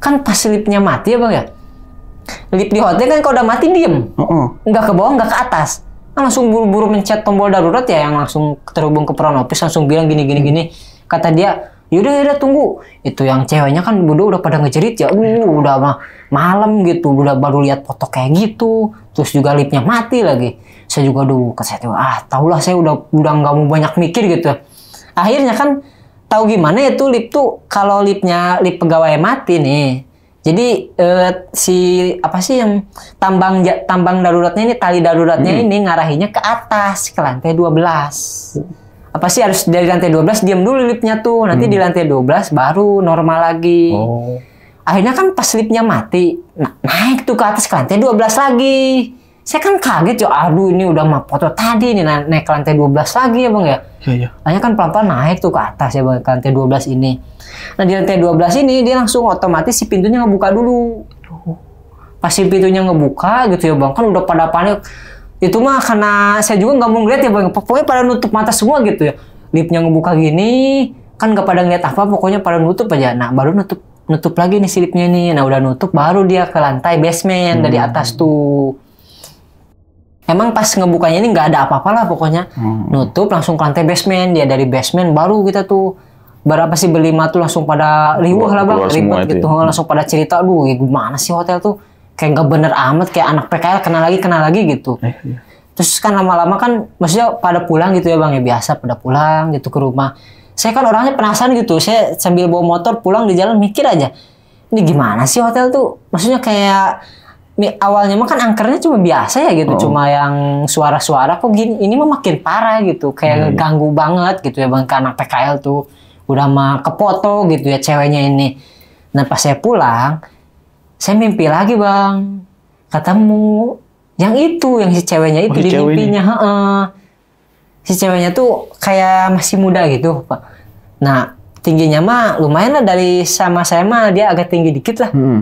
kan pas lipnya mati ya bang ya. Lip di hotel kan kalau udah mati diem, uh -uh. nggak ke bawah nggak ke atas. Kan langsung buru-buru mencet tombol darurat ya yang langsung terhubung ke peron office langsung bilang gini gini gini. Kata dia yaudah yaudah tunggu itu yang ceweknya kan udah udah pada ngejerit ya uh, iya. udah mah malam gitu udah baru lihat foto kayak gitu terus juga lipnya mati lagi saya juga aduh saya ah tahulah saya udah udah nggak mau banyak mikir gitu akhirnya kan tahu gimana ya tuh lip tuh kalau lipnya lip pegawai mati nih jadi eh, si apa sih yang tambang tambang daruratnya ini tali daruratnya hmm. ini ngarahinya ke atas ke lantai 12 belas oh apa sih harus dari lantai 12 diam dulu liftnya tuh nanti hmm. di lantai 12 baru normal lagi oh. akhirnya kan pas liftnya mati na naik tuh ke atas ke lantai 12 lagi saya kan kaget ya aduh ini udah mah foto tadi ini na naik ke lantai 12 lagi ya bang ya iya iya kan pelan-pelan naik tuh ke atas ya bang ke lantai 12 ini nah di lantai 12 ini dia langsung otomatis si pintunya ngebuka dulu pas si pintunya ngebuka gitu ya bang kan udah pada panik itu mah karena saya juga nggak mau ngeliat ya bang. pokoknya pada nutup mata semua gitu ya lipnya ngebuka gini kan nggak pada ngeliat apa pokoknya pada nutup aja nah baru nutup nutup lagi nih silipnya nih nah udah nutup baru dia ke lantai basement hmm. dari atas tuh emang pas ngebukanya ini nggak ada apa-apa lah pokoknya hmm. nutup langsung ke lantai basement dia dari basement baru kita tuh berapa sih berlima tuh langsung pada liwah lah bang ribet ya. gitu ya. langsung pada cerita aduh gimana sih hotel tuh kayak nggak bener amat kayak anak PKL kenal lagi kenal lagi gitu eh, iya. terus kan lama-lama kan maksudnya pada pulang gitu ya bang ya biasa pada pulang gitu ke rumah saya kan orangnya penasaran gitu saya sambil bawa motor pulang di jalan mikir aja ini gimana sih hotel tuh maksudnya kayak awalnya mah kan angkernya cuma biasa ya gitu oh. cuma yang suara-suara kok gini ini mah makin parah gitu kayak hmm. ganggu banget gitu ya bang karena PKL tuh udah mah kepoto gitu ya ceweknya ini nah pas saya pulang saya mimpi lagi bang ketemu yang itu yang si ceweknya itu masih oh, di di mimpinya Heeh. si ceweknya tuh kayak masih muda gitu pak nah tingginya mah lumayan lah dari sama saya mah dia agak tinggi dikit lah hmm.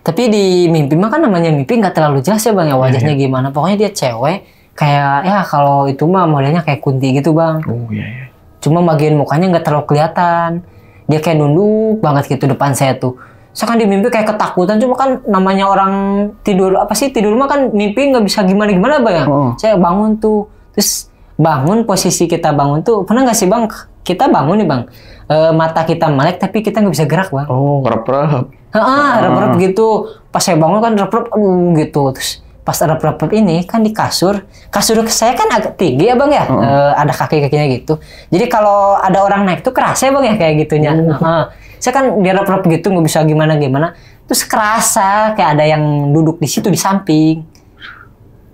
tapi di mimpi mah kan namanya mimpi nggak terlalu jelas ya bang ya iya, wajahnya yeah, yeah. gimana pokoknya dia cewek kayak ya kalau itu mah modelnya kayak kunti gitu bang oh, yeah, yeah. cuma bagian mukanya nggak terlalu kelihatan dia kayak nunduk banget gitu depan saya tuh saya kan di mimpi kayak ketakutan cuma kan namanya orang tidur apa sih tidur mah kan mimpi nggak bisa gimana gimana bang ya oh. saya bangun tuh terus bangun posisi kita bangun tuh pernah nggak sih bang kita bangun nih bang e, mata kita melek tapi kita nggak bisa gerak bang oh rep rep ah rep rep gitu pas saya bangun kan rep rep gitu terus pas ada prep ini kan di kasur kasur saya kan agak tinggi ya bang ya hmm. e, ada kaki kakinya gitu jadi kalau ada orang naik tuh kerasa ya bang ya kayak gitunya hmm. uh, saya kan di prep gitu nggak bisa gimana gimana terus kerasa kayak ada yang duduk di situ di samping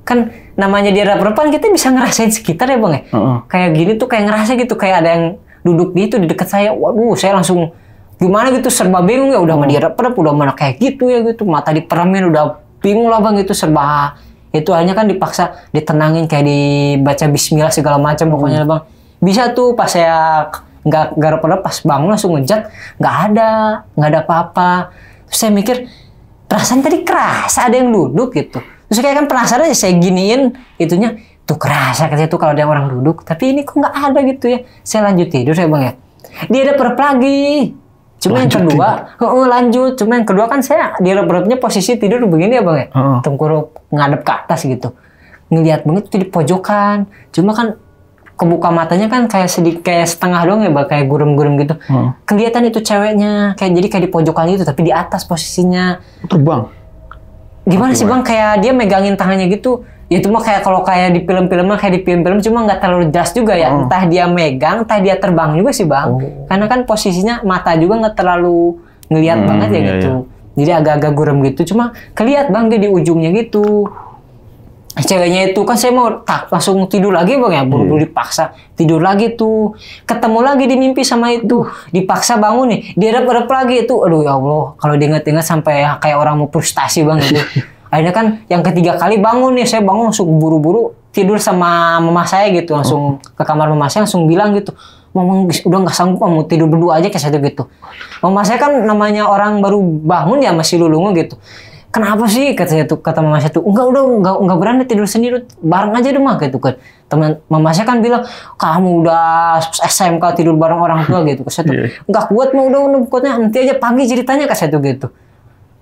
kan namanya di prep kan kita bisa ngerasain sekitar ya bang ya hmm. kayak gini tuh kayak ngerasa gitu kayak ada yang duduk di itu di dekat saya waduh saya langsung gimana gitu serba bingung ya udah hmm. mah di udah mana kayak gitu ya gitu mata diperamin udah bingung lah bang itu serba itu hanya kan dipaksa ditenangin kayak dibaca bismillah segala macam pokoknya hmm. bang bisa tuh pas saya nggak garap pada pas bangun langsung ngejat nggak ada nggak ada apa-apa terus saya mikir perasaan tadi keras ada yang duduk gitu terus kayak kan penasaran saya giniin itunya tuh kerasa katanya tuh kalau ada orang duduk tapi ini kok nggak ada gitu ya saya lanjut tidur saya bang ya dia ada perp lagi Cuma yang kedua, ya. uh, lanjut. Cuma yang kedua kan saya di repotnya posisi tidur begini ya bang ya, uh. tengkuruk ngadep ke atas gitu. Ngelihat banget itu di pojokan. Cuma kan kebuka matanya kan kayak sedikit kayak setengah doang ya bang, kayak gurem-gurem gitu. Uh. Kelihatan itu ceweknya, kayak jadi kayak di pojokan gitu, tapi di atas posisinya. Terbang. Gimana sih bang? Kayak dia megangin tangannya gitu itu mah kayak kalau kayak di film-film kayak di film-film cuma nggak terlalu jelas juga ya oh. entah dia megang entah dia terbang juga sih bang oh. karena kan posisinya mata juga nggak terlalu ngelihat hmm, banget ya iya, gitu iya. jadi agak-agak gurem gitu cuma keliat bang dia di ujungnya gitu ceweknya itu kan saya mau tak langsung tidur lagi bang ya buru-buru yeah. dipaksa tidur lagi tuh ketemu lagi di mimpi sama itu dipaksa bangun nih direp-rep lagi itu aduh ya Allah kalau diingat-ingat sampai kayak orang mau frustasi bang gitu *laughs* akhirnya kan yang ketiga kali bangun nih saya bangun langsung buru-buru tidur sama mama saya gitu langsung ke kamar mama saya langsung bilang gitu mama udah nggak sanggup kamu tidur berdua aja kayak saya gitu mama saya kan namanya orang baru bangun ya masih lulungu gitu kenapa sih kata saya tuh kata mama saya tuh enggak udah enggak enggak berani tidur sendiri bareng aja deh mah gitu kan teman mama saya kan bilang kamu udah SMK tidur bareng orang tua gitu kata saya tuh enggak iya. kuat mau udah udah kuatnya nanti aja pagi ceritanya kata saya tuh gitu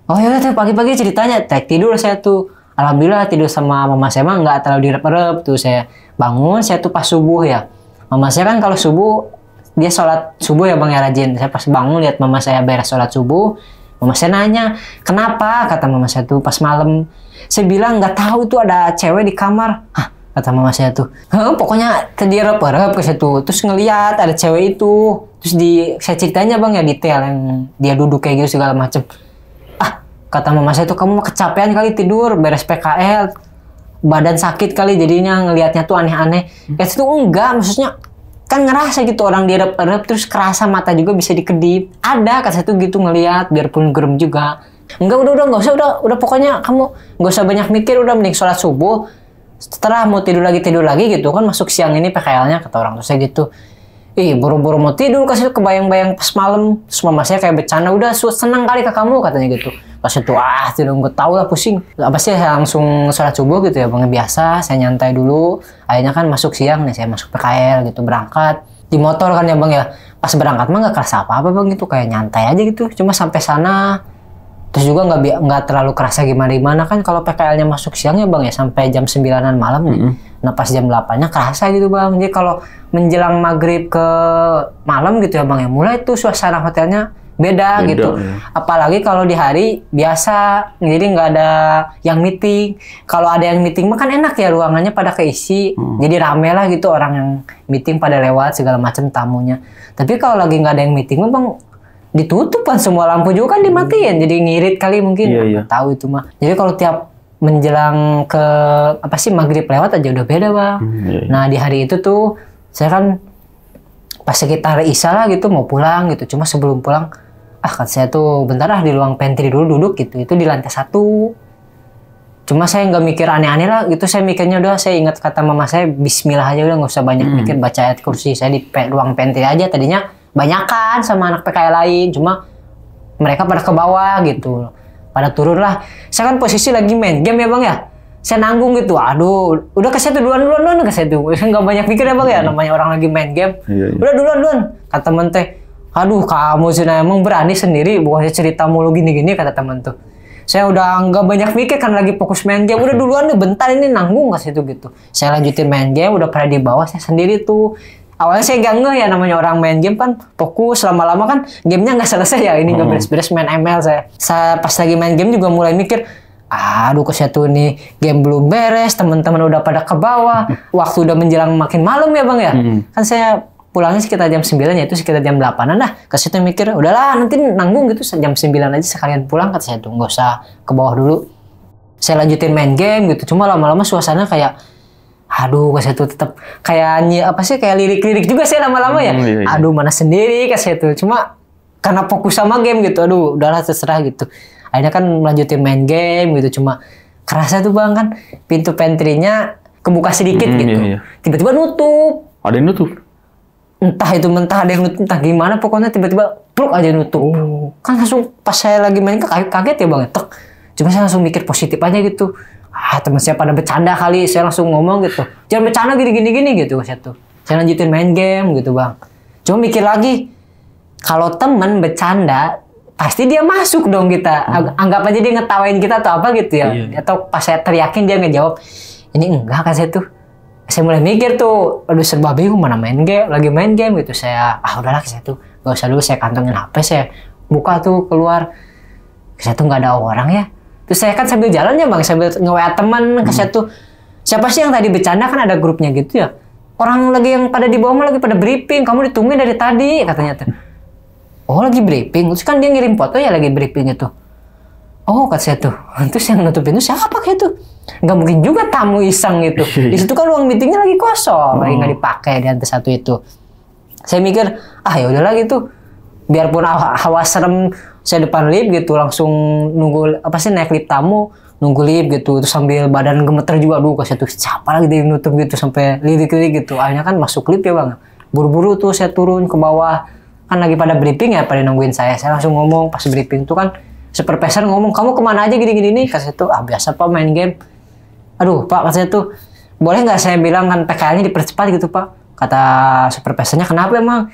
oh iya, tuh pagi-pagi ceritanya tak tidur saya tuh alhamdulillah tidur sama mama saya mah nggak terlalu direp-rep tuh saya bangun saya tuh pas subuh ya mama saya kan kalau subuh dia sholat subuh ya bang ya rajin saya pas bangun lihat mama saya beres sholat subuh mama saya nanya kenapa kata mama saya tuh pas malam saya bilang nggak tahu tuh ada cewek di kamar Hah, kata mama saya tuh pokoknya tadi rep-rep ke situ terus ngeliat ada cewek itu terus di saya ceritanya bang ya detail yang dia duduk kayak gitu segala macem kata mama saya tuh kamu kecapean kali tidur beres PKL badan sakit kali jadinya ngelihatnya tuh aneh-aneh hmm. ya itu enggak maksudnya kan ngerasa gitu orang dierep-erep terus kerasa mata juga bisa dikedip ada kata saya gitu ngelihat biarpun gerem juga enggak udah udah nggak usah udah udah pokoknya kamu nggak usah banyak mikir udah mending sholat subuh setelah mau tidur lagi tidur lagi gitu kan masuk siang ini PKL-nya kata orang tuh saya gitu Ih, buru-buru mau tidur kasih kebayang-bayang pas malam. Terus mama kayak bercanda, udah senang kali ke kamu katanya gitu. Pas itu ah tidur gue tau lah pusing. Apa sih saya langsung sholat subuh gitu ya bang biasa. Saya nyantai dulu. Akhirnya kan masuk siang nih saya masuk PKL gitu berangkat di motor kan ya bang ya. Pas berangkat mah nggak kerasa apa-apa bang gitu kayak nyantai aja gitu. Cuma sampai sana terus juga nggak nggak terlalu kerasa gimana gimana kan kalau PKL-nya masuk siang ya bang ya sampai jam sembilanan malam nih. Ya. Mm -hmm. Nah pas jam delapannya kerasa gitu bang. Jadi kalau menjelang maghrib ke malam gitu ya bang ya mulai tuh suasana hotelnya beda, beda gitu. Ya. Apalagi kalau di hari biasa jadi nggak ada yang meeting. Kalau ada yang meeting mah kan enak ya ruangannya pada keisi. Hmm. Jadi rame lah gitu orang yang meeting pada lewat segala macam tamunya. Tapi kalau lagi nggak ada yang meeting mah bang ditutup kan semua lampu juga kan dimatiin jadi ngirit kali mungkin iya, iya. tahu itu mah jadi kalau tiap menjelang ke apa sih maghrib lewat aja udah beda bang hmm, iya, iya, nah di hari itu tuh saya kan pas sekitar isya lah gitu mau pulang gitu cuma sebelum pulang ah kan saya tuh bentar ah di ruang pantry dulu duduk gitu itu di lantai satu cuma saya nggak mikir aneh-aneh lah gitu saya mikirnya udah saya ingat kata mama saya Bismillah aja udah nggak usah banyak hmm. mikir baca ayat kursi saya di ruang pantry aja tadinya banyakan sama anak PKL lain cuma mereka pada ke bawah gitu pada turun lah saya kan posisi lagi main game ya bang ya saya nanggung gitu aduh udah ke situ duluan duluan duluan ke situ *laughs* nggak banyak pikir ya bang ya hmm. namanya orang lagi main game iya, iya. udah duluan duluan kata temen teh aduh kamu sih emang berani sendiri bukannya cerita mulu gini gini kata temen tuh saya udah nggak banyak pikir kan lagi fokus main game udah hmm. duluan nih bentar ini nanggung kasih situ gitu saya lanjutin main game udah pernah di bawah saya sendiri tuh awalnya saya ganggu ya namanya orang main game kan fokus lama-lama kan gamenya nggak selesai ya ini nggak hmm. beres-beres main ML saya. Saya pas lagi main game juga mulai mikir aduh kok tuh nih game belum beres teman-teman udah pada ke bawah *laughs* waktu udah menjelang makin malam ya bang ya hmm. kan saya pulangnya sekitar jam 9 itu sekitar jam 8 nah ke situ mikir udahlah nanti nanggung gitu jam 9 aja sekalian pulang kata saya tuh nggak usah ke bawah dulu saya lanjutin main game gitu cuma lama-lama suasana kayak aduh kasih tuh tetap kayak apa sih kayak lirik-lirik juga sih lama-lama ya. hmm, ya iya, iya. aduh mana sendiri kasih tuh cuma karena fokus sama game gitu aduh udahlah terserah gitu akhirnya kan melanjutin main game gitu cuma kerasa tuh bang kan pintu pantry-nya kebuka sedikit hmm, iya, gitu iya, iya. tiba-tiba nutup ada yang nutup entah itu mentah ada yang nutup entah gimana pokoknya tiba-tiba pluk aja nutup oh. kan langsung pas saya lagi main kaget, kaget ya bang ya. tek cuma saya langsung mikir positif aja gitu ah teman saya pada bercanda kali saya langsung ngomong gitu jangan bercanda gini gini gini gitu saya tuh saya lanjutin main game gitu bang cuma mikir lagi kalau temen bercanda pasti dia masuk dong kita hmm. anggap aja dia ngetawain kita atau apa gitu ya iya. atau pas saya teriakin dia ngejawab ini enggak kan saya tuh saya mulai mikir tuh aduh serba bingung mana main game lagi main game gitu saya ah udahlah saya tuh gak usah dulu saya kantongin HP saya buka tuh keluar saya tuh nggak ada orang ya Terus saya kan sambil jalan ya bang, sambil nge-WA teman ke kan hmm. situ. siapa sih yang tadi bercanda kan ada grupnya gitu ya. Orang lagi yang pada di bawah lagi pada briefing, kamu ditungguin dari tadi katanya tuh. Oh lagi briefing, terus kan dia ngirim foto ya lagi briefing itu. Oh kata saya tuh, *laughs* terus yang nutup itu siapa kayak itu? Nggak mungkin juga tamu iseng gitu. Di situ kan ruang meetingnya lagi kosong, oh. lagi nggak dipakai di antara satu itu. Saya mikir, ah ya udahlah gitu. Biarpun hawa, hawa serem saya depan lift gitu langsung nunggu apa sih naik lift tamu nunggu lift gitu terus sambil badan gemeter juga dulu kasih tuh siapa lagi di nutup gitu sampai lirik-lirik gitu akhirnya kan masuk lift ya bang buru-buru tuh saya turun ke bawah kan lagi pada briefing ya pada nungguin saya saya langsung ngomong pas briefing tuh kan super supervisor ngomong kamu kemana aja gini-gini nih kasih tuh ah biasa pak main game aduh pak maksudnya tuh boleh nggak saya bilang kan PKL-nya dipercepat gitu pak kata super supervisornya kenapa emang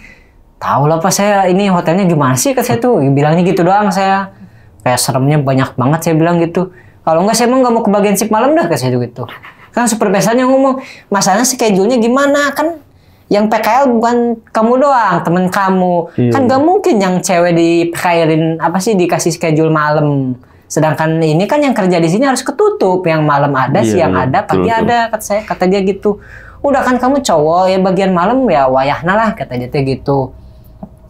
tahu lah pak saya ini hotelnya gimana sih kata saya tuh ya bilangnya gitu doang saya kayak seremnya banyak banget saya bilang gitu kalau enggak saya emang nggak mau ke bagian sip malam dah kata saya gitu kan super biasanya ngomong masalahnya schedule-nya gimana kan yang PKL bukan kamu doang, temen kamu. Iya. Kan gak iya. mungkin yang cewek di PKLin apa sih dikasih schedule malam. Sedangkan ini kan yang kerja di sini harus ketutup, yang malam ada, iya, siang iya. ada, pagi betul, ada, kata saya, kata dia gitu. Udah kan kamu cowok ya bagian malam ya wayahna lah kata dia gitu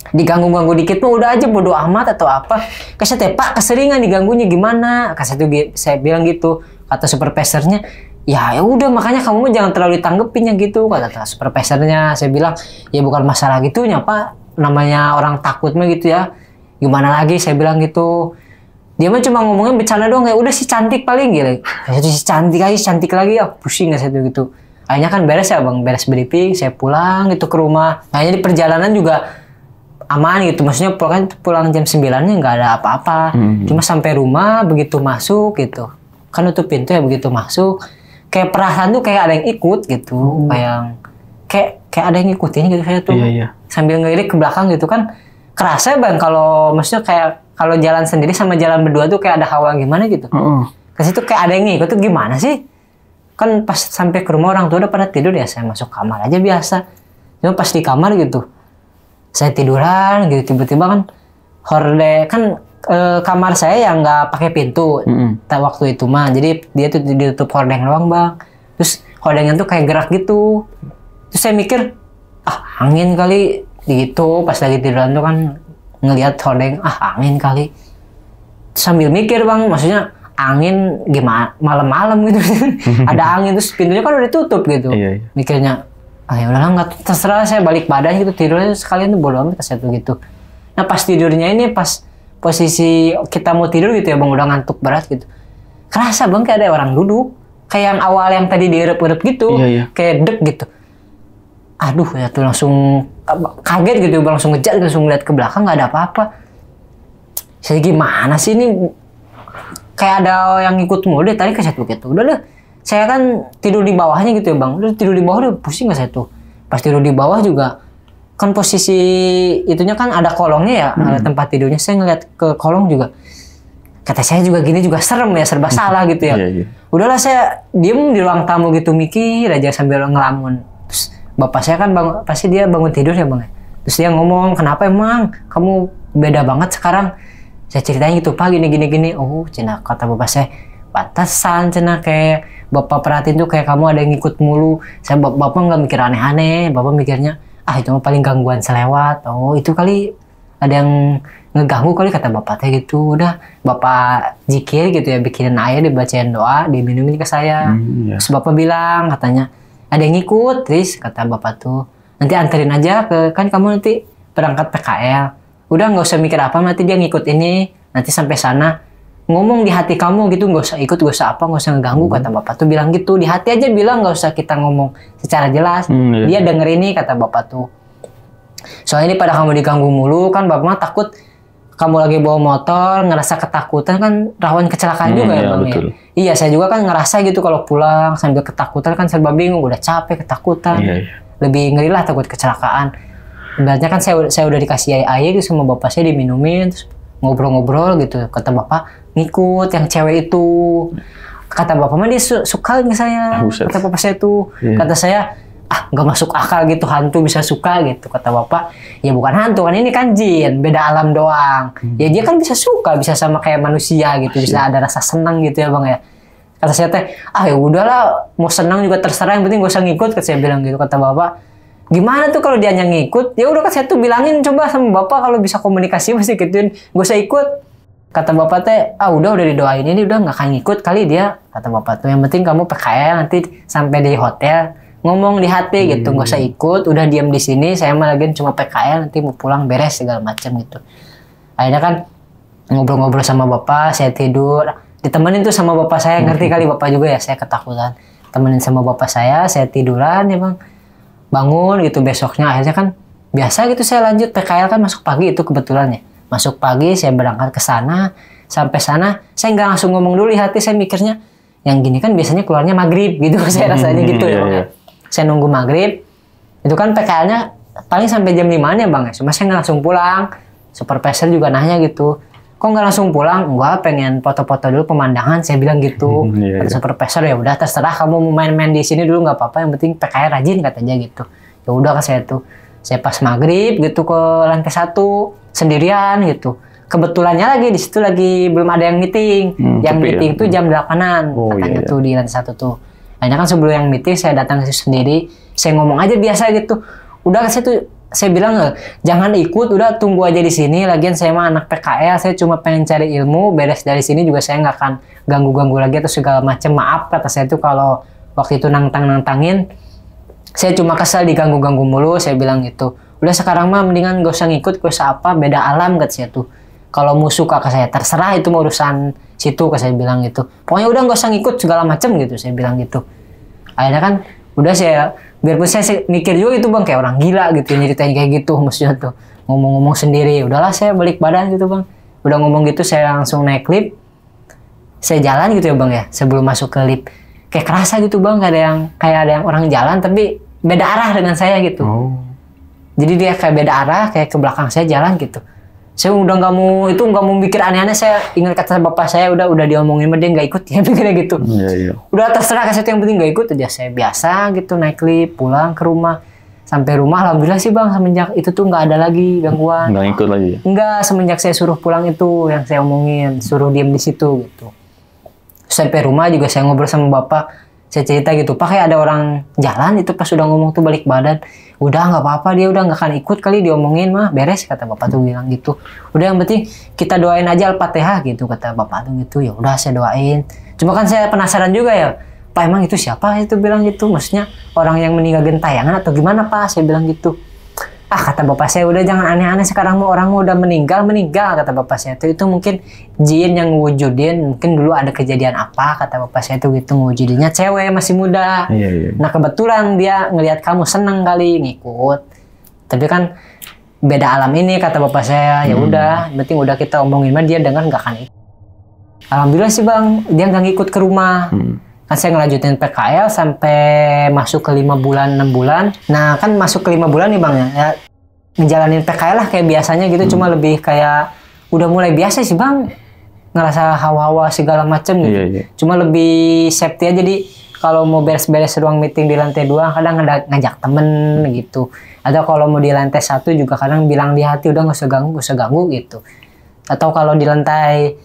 diganggu-ganggu dikit mah udah aja bodoh amat atau apa. Kasih teh Pak keseringan diganggunya gimana? Kasih tuh saya bilang gitu kata supervisornya. Ya, ya udah makanya kamu jangan terlalu ditanggepinnya gitu kata supervisornya. Saya bilang ya bukan masalah gitu nyapa namanya orang takut mah gitu ya. Gimana lagi saya bilang gitu. Dia mah cuma ngomongin bercanda doang ya udah si cantik paling gitu. tuh ya si cantik lagi, cantik ah, lagi ya pusing saya tuh gitu. Akhirnya kan beres ya bang, beres briefing, saya pulang gitu ke rumah. Akhirnya di perjalanan juga aman gitu maksudnya pulang pulang jam sembilannya nya nggak ada apa-apa hmm. cuma sampai rumah begitu masuk gitu kan tutup pintu ya begitu masuk kayak perasaan tuh kayak ada yang ikut gitu hmm. kayak kayak kayak ada yang ngikutin gitu saya tuh iya, iya. sambil ngelirik ke belakang gitu kan kerasa ya, bang kalau maksudnya kayak kalau jalan sendiri sama jalan berdua tuh kayak ada hawa gimana gitu uh -uh. ke situ kayak ada yang ngikut tuh gimana sih kan pas sampai ke rumah orang tuh udah pada tidur ya saya masuk kamar aja biasa cuma pas di kamar gitu saya tiduran gitu tiba-tiba kan horde kan e, kamar saya yang nggak pakai pintu mm -hmm. waktu itu mah jadi dia tuh ditutup hordeng doang bang terus hordengnya tuh kayak gerak gitu terus saya mikir ah angin kali gitu pas lagi tiduran tuh kan ngelihat hordeng ah angin kali sambil mikir bang maksudnya angin gimana malam-malam gitu *laughs* ada angin terus pintunya kan udah ditutup gitu iya, iya. mikirnya ah ya udahlah nggak terserah saya balik badan gitu tidurnya sekalian tuh bodo amat saya tuh gitu nah pas tidurnya ini pas posisi kita mau tidur gitu ya bang udah ngantuk berat gitu kerasa bang kayak ada orang duduk kayak yang awal yang tadi diirep-irep gitu iya, iya. kayak dek gitu aduh ya tuh langsung kaget gitu langsung ngejar langsung ngeliat ke belakang nggak ada apa-apa saya gimana sih ini kayak ada yang ikut mulu deh tadi keset begitu udah deh saya kan tidur di bawahnya gitu ya bang lalu tidur di bawah udah pusing gak saya tuh pas tidur di bawah juga kan posisi itunya kan ada kolongnya ya hmm. ada tempat tidurnya saya ngeliat ke kolong juga kata saya juga gini juga serem ya serba hmm. salah gitu ya iya, iya. udahlah saya diem di ruang tamu gitu mikir aja sambil ngelamun terus bapak saya kan bang pasti dia bangun tidur ya bang ya. terus dia ngomong kenapa emang kamu beda banget sekarang saya ceritanya gitu pak gini gini gini oh cina kata bapak saya batasan cina kayak bapak perhatiin tuh kayak kamu ada yang ikut mulu saya bap bapak nggak mikir aneh-aneh bapak mikirnya ah itu mah paling gangguan selewat oh itu kali ada yang ngeganggu kali kata bapak teh gitu udah bapak jikir gitu ya bikinin air dibacain doa diminumin ke saya hmm, iya. terus bapak bilang katanya ada yang ngikut Tris kata bapak tuh nanti anterin aja ke kan kamu nanti berangkat PKL udah nggak usah mikir apa nanti dia ngikut ini nanti sampai sana ngomong di hati kamu gitu nggak usah ikut nggak usah apa nggak usah ngeganggu hmm. kata bapak tuh bilang gitu di hati aja bilang nggak usah kita ngomong secara jelas hmm, iya. dia denger ini kata bapak tuh soalnya ini pada kamu diganggu mulu kan bapak mah takut kamu lagi bawa motor ngerasa ketakutan kan rawan kecelakaan hmm, juga ya, ya bang ya iya saya juga kan ngerasa gitu kalau pulang sambil ketakutan kan serba bingung udah capek ketakutan iya, iya. lebih ngeri lah takut kecelakaan Sebenarnya kan saya saya udah dikasih air, air gitu sama bapak saya diminumin terus ngobrol-ngobrol gitu kata bapak ngikut yang cewek itu kata bapak mah dia suka gitu saya ah, kata bapak saya tuh yeah. kata saya ah nggak masuk akal gitu hantu bisa suka gitu kata bapak ya bukan hantu kan ini kan jin beda alam doang hmm. ya dia kan bisa suka bisa sama kayak manusia gitu iya. bisa ada rasa senang gitu ya bang ya kata saya teh ah ya udahlah mau senang juga terserah yang penting gak usah ngikut kata saya bilang gitu kata bapak gimana tuh kalau dia ngikut ya udah kan saya tuh bilangin coba sama bapak kalau bisa komunikasi pasti gituin gak usah ikut kata bapak teh ah udah udah didoain ini udah nggak akan ngikut kali dia kata bapak tuh yang penting kamu PKL nanti sampai di hotel ngomong di hati hmm. gitu nggak usah ikut udah diam di sini saya mah lagi cuma PKL nanti mau pulang beres segala macam gitu akhirnya kan ngobrol-ngobrol sama bapak saya tidur ditemenin tuh sama bapak saya ngerti kali bapak juga ya saya ketakutan temenin sama bapak saya saya tiduran ya bang bangun gitu besoknya akhirnya kan biasa gitu saya lanjut PKL kan masuk pagi itu kebetulan ya Masuk pagi saya berangkat ke sana, sampai sana saya nggak langsung ngomong dulu di hati saya mikirnya yang gini kan biasanya keluarnya maghrib gitu *laughs* saya hmm, rasanya gitu ya, iya, ya. Iya. Saya nunggu maghrib itu kan PKL-nya paling sampai jam lima ya bang ya. Cuma saya nggak langsung pulang. Super Supervisor juga nanya gitu. Kok nggak langsung pulang? Gua pengen foto-foto dulu pemandangan. Saya bilang gitu. Hmm, iya, iya, super Supervisor ya udah terserah kamu mau main-main di sini dulu nggak apa-apa. Yang penting PKL rajin katanya gitu. Ya udah saya tuh saya pas maghrib gitu ke lantai satu sendirian gitu kebetulannya lagi di situ lagi belum ada yang meeting hmm, yang ya. meeting ya. tuh jam delapanan oh, katanya iya, iya. tuh di lantai satu tuh hanya kan sebelum yang meeting saya datang ke situ sendiri saya ngomong aja biasa gitu udah saya tuh saya bilang eh, jangan ikut udah tunggu aja di sini lagian saya mah anak PKL saya cuma pengen cari ilmu beres dari sini juga saya nggak akan ganggu-ganggu lagi atau segala macam maaf kata saya tuh kalau waktu itu nantang-nantangin saya cuma kesel diganggu-ganggu mulu saya bilang gitu udah sekarang mah mendingan gak usah ngikut gue apa beda alam kat saya tuh kalau mau suka ke saya terserah itu mau urusan situ ke saya bilang gitu pokoknya udah gak usah ngikut segala macem gitu saya bilang gitu akhirnya kan udah saya biarpun saya mikir juga itu bang kayak orang gila gitu nyeritain kayak gitu *laughs* maksudnya tuh ngomong-ngomong sendiri udahlah saya balik badan gitu bang udah ngomong gitu saya langsung naik lift saya jalan gitu ya bang ya sebelum masuk ke lift kayak kerasa gitu bang nggak ada yang kayak ada yang orang jalan tapi beda arah dengan saya gitu oh. jadi dia kayak beda arah kayak ke belakang saya jalan gitu saya udah nggak mau itu nggak mau mikir aneh-aneh saya ingat kata bapak saya udah udah diomongin sama dia nggak ikut ya *laughs* pikirnya gitu yeah, yeah. udah terserah kasih yang penting nggak ikut aja saya biasa gitu naik lift pulang ke rumah sampai rumah alhamdulillah sih bang semenjak itu tuh nggak ada lagi gangguan nggak ikut lagi nggak semenjak saya suruh pulang itu yang saya omongin suruh diem di situ gitu sampai rumah juga saya ngobrol sama bapak saya cerita gitu pakai ada orang jalan itu pas sudah ngomong tuh balik badan udah nggak apa-apa dia udah nggak akan ikut kali diomongin mah beres kata bapak tuh bilang gitu udah yang penting kita doain aja al-fatihah gitu kata bapak tuh gitu ya udah saya doain cuma kan saya penasaran juga ya pak emang itu siapa itu bilang gitu maksudnya orang yang meninggal gentayangan atau gimana pak saya bilang gitu ah kata bapak saya udah jangan aneh-aneh sekarang mau orang udah meninggal meninggal kata bapak saya itu itu mungkin jin yang wujudin mungkin dulu ada kejadian apa kata bapak saya itu gitu wujudinnya cewek masih muda iya, iya. nah kebetulan dia ngelihat kamu seneng kali ngikut tapi kan beda alam ini kata bapak saya ya hmm. udah hmm. penting udah kita omongin mah dia dengan gak kan alhamdulillah sih bang dia nggak ngikut ke rumah hmm kan saya ngelanjutin PKL sampai masuk ke lima bulan enam bulan nah kan masuk ke lima bulan nih bang ya, ya ngejalanin PKL lah kayak biasanya gitu hmm. cuma lebih kayak udah mulai biasa sih bang ngerasa hawa-hawa segala macem gitu iya, iya. cuma lebih safety aja jadi kalau mau beres-beres ruang meeting di lantai dua kadang ngajak temen gitu atau kalau mau di lantai satu juga kadang bilang di hati udah nggak usah ganggu nggak usah ganggu gitu atau kalau di lantai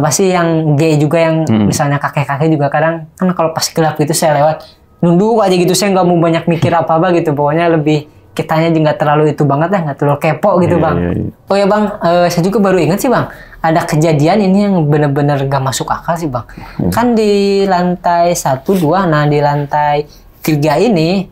apa sih yang gay juga yang hmm. misalnya kakek-kakek juga kadang kan kalau pas gelap gitu saya lewat nunduk aja gitu saya nggak mau banyak mikir apa apa gitu pokoknya lebih kitanya juga nggak terlalu itu banget lah nggak terlalu kepo gitu yeah, bang yeah, yeah. oh ya bang uh, saya juga baru ingat sih bang ada kejadian ini yang bener-bener gak masuk akal sih bang yeah. kan di lantai satu dua nah di lantai tiga ini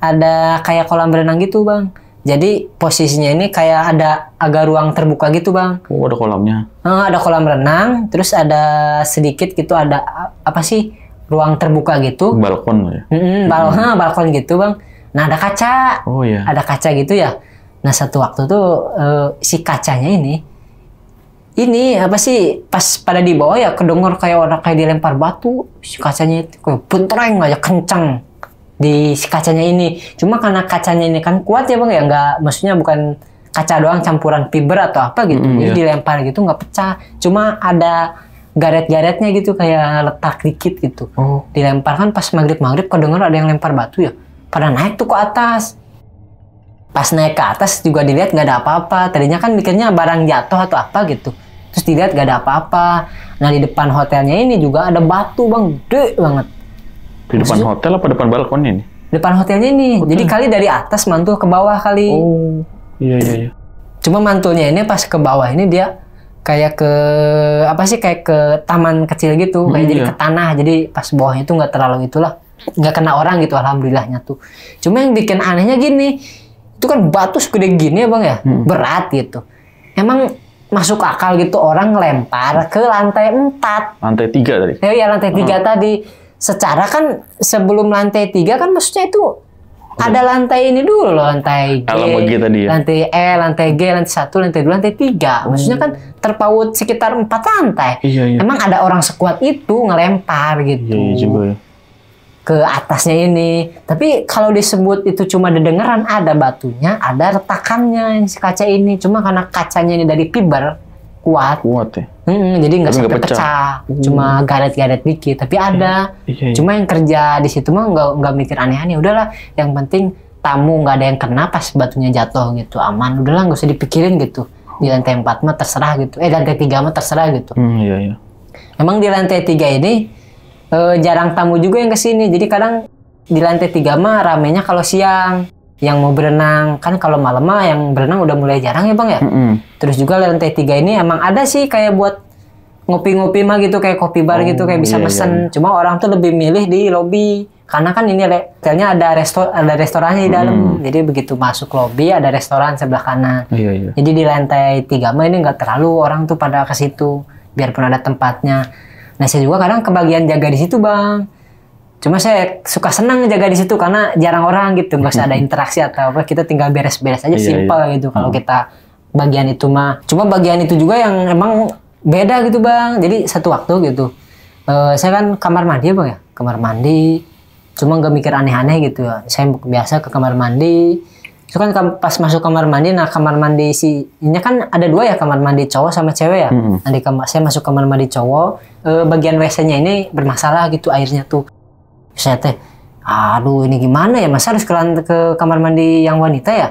ada kayak kolam renang gitu bang jadi posisinya ini kayak ada agak ruang terbuka gitu bang. Oh ada kolamnya. Eh, ada kolam renang, terus ada sedikit gitu ada apa sih ruang terbuka gitu. Balkon ya. Mm -mm, bal hmm. balkon gitu bang. Nah ada kaca. Oh iya. Ada kaca gitu ya. Nah satu waktu tuh eh, si kacanya ini ini apa sih pas pada di bawah ya kedengar kayak orang kayak dilempar batu si kacanya itu kayak bentreng aja kencang di si kacanya ini. Cuma karena kacanya ini kan kuat ya bang ya, nggak maksudnya bukan kaca doang campuran fiber atau apa gitu. Mm, Jadi iya. dilempar gitu nggak pecah. Cuma ada garet-garetnya gitu kayak letak dikit gitu. Oh. Dilempar kan pas maghrib maghrib kok dengar ada yang lempar batu ya. Pada naik tuh ke atas. Pas naik ke atas juga dilihat nggak ada apa-apa. Tadinya kan mikirnya barang jatuh atau apa gitu. Terus dilihat nggak ada apa-apa. Nah di depan hotelnya ini juga ada batu bang, gede banget di depan Maksudnya? hotel apa depan balkon ini? Depan hotelnya ini. Hotel. Jadi kali dari atas mantul ke bawah kali. Oh, iya iya iya. Cuma mantulnya ini pas ke bawah ini dia kayak ke apa sih kayak ke taman kecil gitu, kayak hmm, jadi iya. ke tanah. Jadi pas bawahnya itu nggak terlalu itulah. nggak kena orang gitu alhamdulillahnya tuh. Cuma yang bikin anehnya gini, itu kan batu segede gini ya bang ya, hmm. berat gitu. Emang masuk akal gitu orang lempar ke lantai empat. Lantai tiga tadi. Ya, ya lantai tiga hmm. tadi secara kan sebelum lantai tiga kan maksudnya itu ada lantai ini dulu loh, lantai G, tadi ya? lantai E, lantai G, lantai satu, lantai dua, lantai tiga. Oh. Maksudnya kan terpaut sekitar empat lantai. Iya, iya. Emang ada orang sekuat itu ngelempar gitu. Iya, iya juga ya. Ke atasnya ini. Tapi kalau disebut itu cuma didengeran ada batunya, ada retakannya si kaca ini. Cuma karena kacanya ini dari fiber kuat. Kuat ya. Hmm, jadi nggak sampai pecah, pecah. Hmm. cuma garet-garet dikit. Tapi ada. Hmm. Iya, iya. Cuma yang kerja di situ mah nggak nggak mikir aneh-aneh. Udahlah, yang penting tamu nggak ada yang kena pas batunya jatuh gitu, aman. Udahlah nggak usah dipikirin gitu. Di lantai empat mah terserah gitu. Eh lantai tiga mah terserah gitu. Hmm, iya iya. Emang di lantai tiga ini e, jarang tamu juga yang kesini. Jadi kadang di lantai tiga mah ramenya kalau siang yang mau berenang kan kalau malam mah yang berenang udah mulai jarang ya bang ya mm -hmm. terus juga lantai tiga ini emang ada sih kayak buat ngopi-ngopi mah gitu kayak kopi bar oh, gitu kayak bisa oh, iya, pesen iya, iya. cuma orang tuh lebih milih di lobi karena kan ini hotelnya ada resto ada restorannya di dalam Mm. jadi begitu masuk lobi ada restoran sebelah kanan iya, iya. jadi di lantai tiga mah ini nggak terlalu orang tuh pada ke situ biarpun ada tempatnya nah saya juga kadang kebagian jaga di situ bang cuma saya suka senang jaga di situ karena jarang orang gitu nggak ada *laughs* interaksi atau apa kita tinggal beres-beres aja iya, iya. gitu kalau hmm. kita bagian itu mah cuma bagian itu juga yang emang beda gitu bang jadi satu waktu gitu e, saya kan kamar mandi bang ya kamar mandi cuma nggak mikir aneh-aneh gitu ya saya biasa ke kamar mandi itu kan pas masuk kamar mandi nah kamar mandi si ini kan ada dua ya kamar mandi cowok sama cewek ya mm -hmm. nah kamar saya masuk kamar mandi cowok e, bagian wc-nya ini bermasalah gitu airnya tuh saya teh aduh ini gimana ya masa harus ke, ke kamar mandi yang wanita ya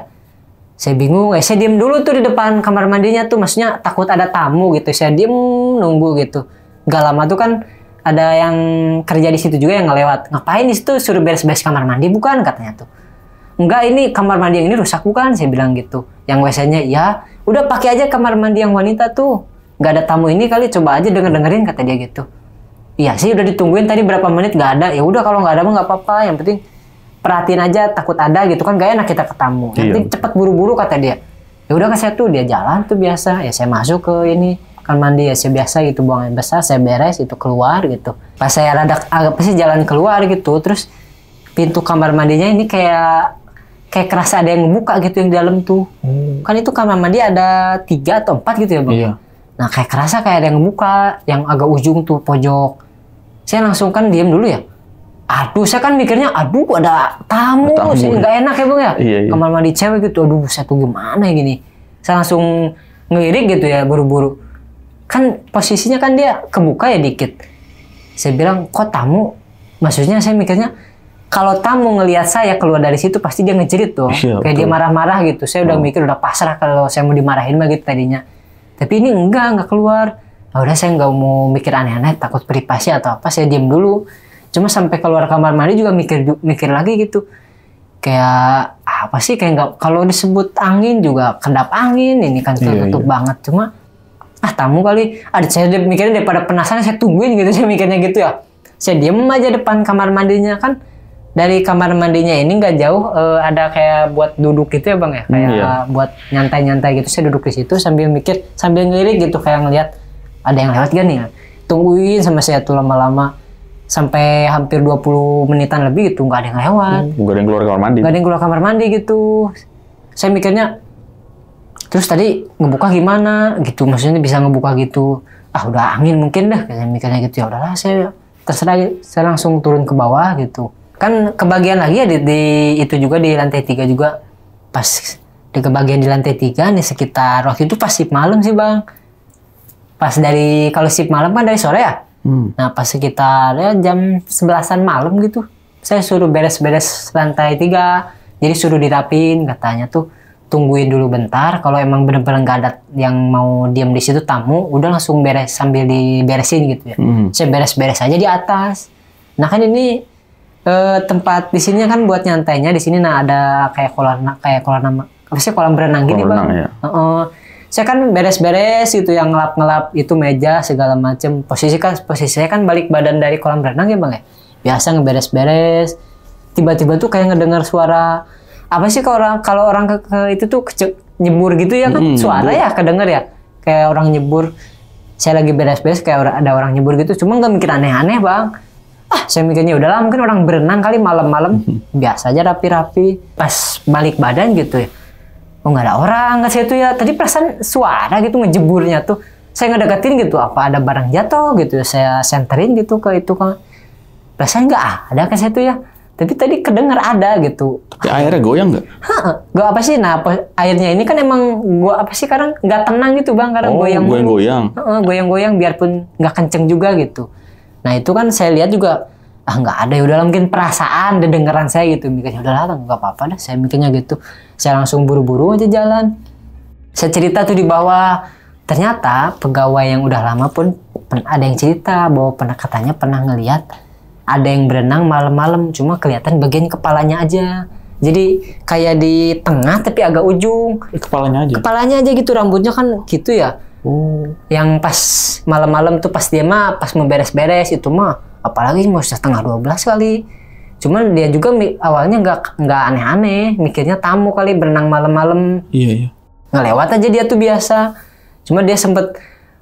saya bingung eh saya diem dulu tuh di depan kamar mandinya tuh maksudnya takut ada tamu gitu saya diem nunggu gitu gak lama tuh kan ada yang kerja di situ juga yang ngelewat ngapain di situ suruh beres-beres kamar mandi bukan katanya tuh enggak ini kamar mandi yang ini rusak bukan saya bilang gitu yang WC-nya ya udah pakai aja kamar mandi yang wanita tuh nggak ada tamu ini kali coba aja denger dengerin kata dia gitu Iya sih udah ditungguin tadi berapa menit nggak ada. Ya udah kalau nggak ada mah nggak apa-apa. Yang penting perhatiin aja takut ada gitu kan gak enak kita ketemu. Yang iya. penting cepet buru-buru kata dia. Ya udah ke saya tuh dia jalan tuh biasa. Ya saya masuk ke ini kan mandi ya saya biasa gitu buang air besar saya beres itu keluar gitu. Pas saya rada agak pasti jalan keluar gitu terus pintu kamar mandinya ini kayak kayak kerasa ada yang ngebuka gitu yang di dalam tuh. Hmm. Kan itu kamar mandi ada tiga atau empat gitu ya bang. Iya. Nah kayak kerasa kayak ada yang ngebuka yang agak ujung tuh pojok. Saya langsung kan diam dulu ya. Aduh, saya kan mikirnya, aduh ada tamu, tamu sih ya? nggak enak ya bang ya. Iya, iya. Kamar mandi cewek gitu, aduh saya tuh gimana ya gini. Saya langsung ngelirik gitu ya buru-buru. Kan posisinya kan dia kebuka ya dikit. Saya bilang, kok tamu? Maksudnya saya mikirnya, kalau tamu ngelihat saya keluar dari situ pasti dia ngejerit tuh. Iya, Kayak betul. dia marah-marah gitu. Saya udah oh. mikir udah pasrah kalau saya mau dimarahin begitu tadinya. Tapi ini enggak, enggak keluar udah saya nggak mau mikir aneh-aneh takut privasi atau apa saya diam dulu cuma sampai keluar kamar mandi juga mikir mikir lagi gitu kayak apa sih kayak nggak kalau disebut angin juga kedap angin ini kan iya, tertutup iya, iya. banget cuma ah tamu kali ada saya mikirnya daripada penasaran saya tungguin gitu *laughs* saya mikirnya gitu ya saya diam aja depan kamar mandinya kan dari kamar mandinya ini nggak jauh uh, ada kayak buat duduk gitu ya bang ya kayak iya. buat nyantai-nyantai gitu saya duduk di situ sambil mikir sambil ngelirik gitu kayak ngeliat ada yang lewat gak nih tungguin sama saya tuh lama-lama sampai hampir 20 menitan lebih gitu nggak ada yang lewat hmm, nggak ada yang keluar kamar mandi nggak ada yang keluar kamar mandi gitu saya mikirnya terus tadi ngebuka gimana gitu maksudnya bisa ngebuka gitu ah udah angin mungkin dah saya mikirnya gitu ya udahlah saya terserah saya langsung turun ke bawah gitu kan kebagian lagi ya di, di itu juga di lantai tiga juga pas di kebagian di lantai tiga nih sekitar waktu itu pasti malam sih bang Pas dari kalau shift malam kan dari sore ya. Hmm. Nah pas sekitar ya, jam sebelasan malam gitu, saya suruh beres-beres lantai tiga. Jadi suruh dirapin katanya tuh tungguin dulu bentar. Kalau emang bener-bener gak ada yang mau diam di situ tamu, udah langsung beres sambil diberesin gitu ya. Hmm. Saya beres-beres aja di atas. Nah kan ini eh, tempat di sini kan buat nyantainya di sini nah ada kayak kolam kayak kolam apa sih kolam berenang gitu gini bang. ya. uh -uh saya kan beres-beres itu yang ngelap-ngelap itu meja segala macem posisi kan posisi saya kan balik badan dari kolam renang ya bang ya biasa ngeberes-beres tiba-tiba tuh kayak ngedengar suara apa sih kalau orang kalau orang ke, ke itu tuh kece, nyebur gitu ya kan hmm, suara nyebur. ya kedenger ya kayak orang nyebur saya lagi beres-beres kayak orang, ada orang nyebur gitu cuma nggak mikir aneh-aneh bang ah saya mikirnya ya udahlah mungkin orang berenang kali malam-malam mm-hmm. biasa aja rapi-rapi pas balik badan gitu ya oh nggak ada orang nggak itu ya tadi perasaan suara gitu ngejeburnya tuh saya ngedeketin gitu apa ada barang jatuh gitu saya senterin gitu ke itu kan perasaan nggak ada ke tuh ya tapi tadi kedenger ada gitu ya, airnya goyang nggak gak apa sih nah airnya ini kan emang gue apa sih sekarang nggak tenang gitu bang karena oh, goyang goyang goyang goyang goyang biarpun nggak kenceng juga gitu nah itu kan saya lihat juga ah nggak ada ya udah mungkin perasaan dengeran saya gitu mikirnya lah nggak apa-apa dah saya mikirnya gitu saya langsung buru-buru aja jalan saya cerita tuh di bawah ternyata pegawai yang udah lama pun ada yang cerita bahwa pernah katanya pernah ngelihat ada yang berenang malam-malam cuma kelihatan bagian kepalanya aja jadi kayak di tengah tapi agak ujung kepalanya aja kepalanya aja gitu rambutnya kan gitu ya Oh. Yang pas malam-malam tuh pas dia mah pas mau beres-beres itu mah apalagi mau setengah 12 kali. Cuman dia juga awalnya nggak nggak aneh-aneh, mikirnya tamu kali berenang malam-malam. Iya, iya. Ngelewat aja dia tuh biasa. Cuma dia sempet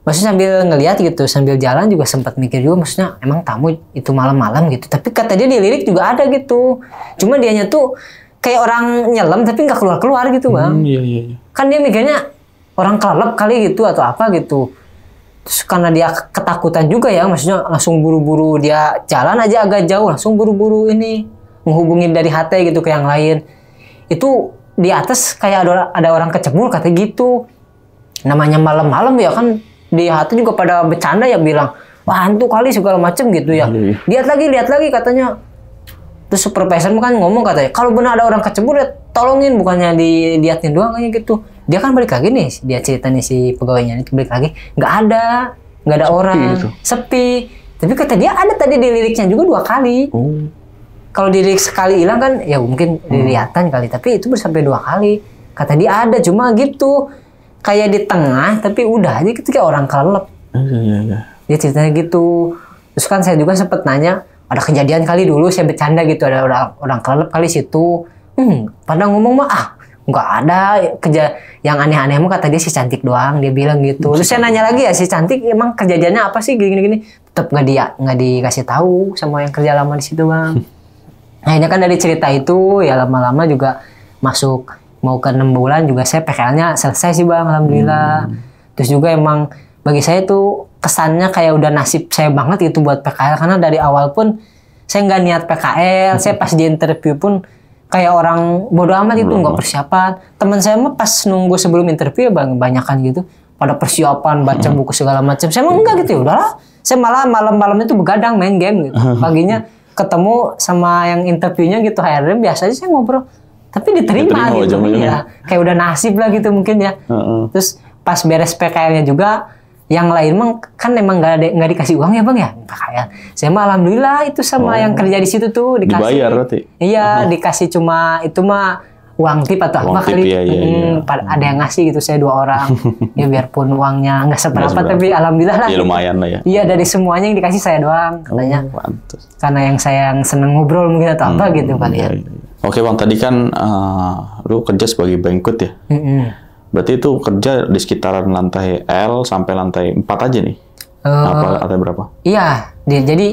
maksudnya sambil ngeliat gitu, sambil jalan juga sempat mikir juga maksudnya emang tamu itu malam-malam gitu. Tapi kata dia dilirik juga ada gitu. Cuma dianya tuh kayak orang nyelam tapi nggak keluar-keluar gitu, Bang. Hmm, iya, iya, iya. Kan dia mikirnya orang kelelep kali gitu atau apa gitu Terus karena dia ketakutan juga ya, maksudnya langsung buru-buru dia jalan aja agak jauh, langsung buru-buru ini menghubungi dari HT gitu ke yang lain. Itu di atas kayak ada, ada orang kecebur kata gitu. Namanya malam-malam ya kan di HT juga pada bercanda ya bilang, wah hantu kali segala macem gitu ya. Iya, iya. Lihat lagi, lihat lagi katanya. Terus supervisor kan ngomong katanya, kalau benar ada orang kecebur ya tolongin bukannya diliatin doang kayak gitu dia kan balik lagi nih dia cerita nih si pegawainya itu balik lagi nggak ada nggak ada sepi orang gitu. sepi tapi kata dia ada tadi di liriknya juga dua kali oh. kalau dilirik sekali hilang kan ya mungkin hmm. dilihatan kali tapi itu sampai dua kali kata dia ada cuma gitu kayak di tengah tapi udah aja ketika gitu, orang kelelep ah, iya, iya, iya dia ceritanya gitu terus kan saya juga sempet nanya ada kejadian kali dulu saya bercanda gitu ada orang orang kelelep kali situ hmm, pada ngomong mah ah nggak ada kerja yang aneh-aneh emang kata dia si cantik doang dia bilang gitu terus saya nanya lagi ya si cantik emang kejadiannya apa sih gini-gini tetap nggak dia nggak dikasih tahu sama yang kerja lama di situ bang *laughs* akhirnya kan dari cerita itu ya lama-lama juga masuk mau ke enam bulan juga saya PKL-nya selesai sih bang alhamdulillah hmm. terus juga emang bagi saya itu kesannya kayak udah nasib saya banget itu buat PKL karena dari awal pun saya nggak niat PKL saya pas di interview pun kayak orang bodoh amat itu nggak hmm. persiapan. Teman saya mah pas nunggu sebelum interview bang banyakan gitu pada persiapan baca hmm. buku segala macam. Saya mah enggak gitu ya udahlah. Saya malah malam-malam itu begadang main game gitu. Hmm. Paginya ketemu sama yang interviewnya gitu HRD aja saya ngobrol tapi diterima, diterima gitu ya. kayak udah nasib lah gitu mungkin ya. Uh -uh. Terus pas beres PKL-nya juga yang lain kan emang kan memang nggak ada nggak dikasih uang ya bang ya kayak saya mah alhamdulillah itu sama oh. yang kerja di situ tuh dikasih dibayar iya uh oh. -huh. dikasih cuma itu mah uang tip atau uang apa tip, kali ya, ya, hmm, ya. ada yang ngasih gitu saya dua orang *laughs* ya biarpun uangnya nggak seberapa tapi alhamdulillah lah ya lumayan lah ya iya dari semuanya yang dikasih saya doang oh, katanya oh, karena yang saya yang seneng ngobrol mungkin atau hmm, apa gitu kali ya, ya. oke bang tadi kan uh, lu kerja sebagai bangkut ya mm -hmm. Berarti itu kerja di sekitaran lantai L sampai lantai 4 aja nih? Uh, Apa lantai berapa? Iya, di, jadi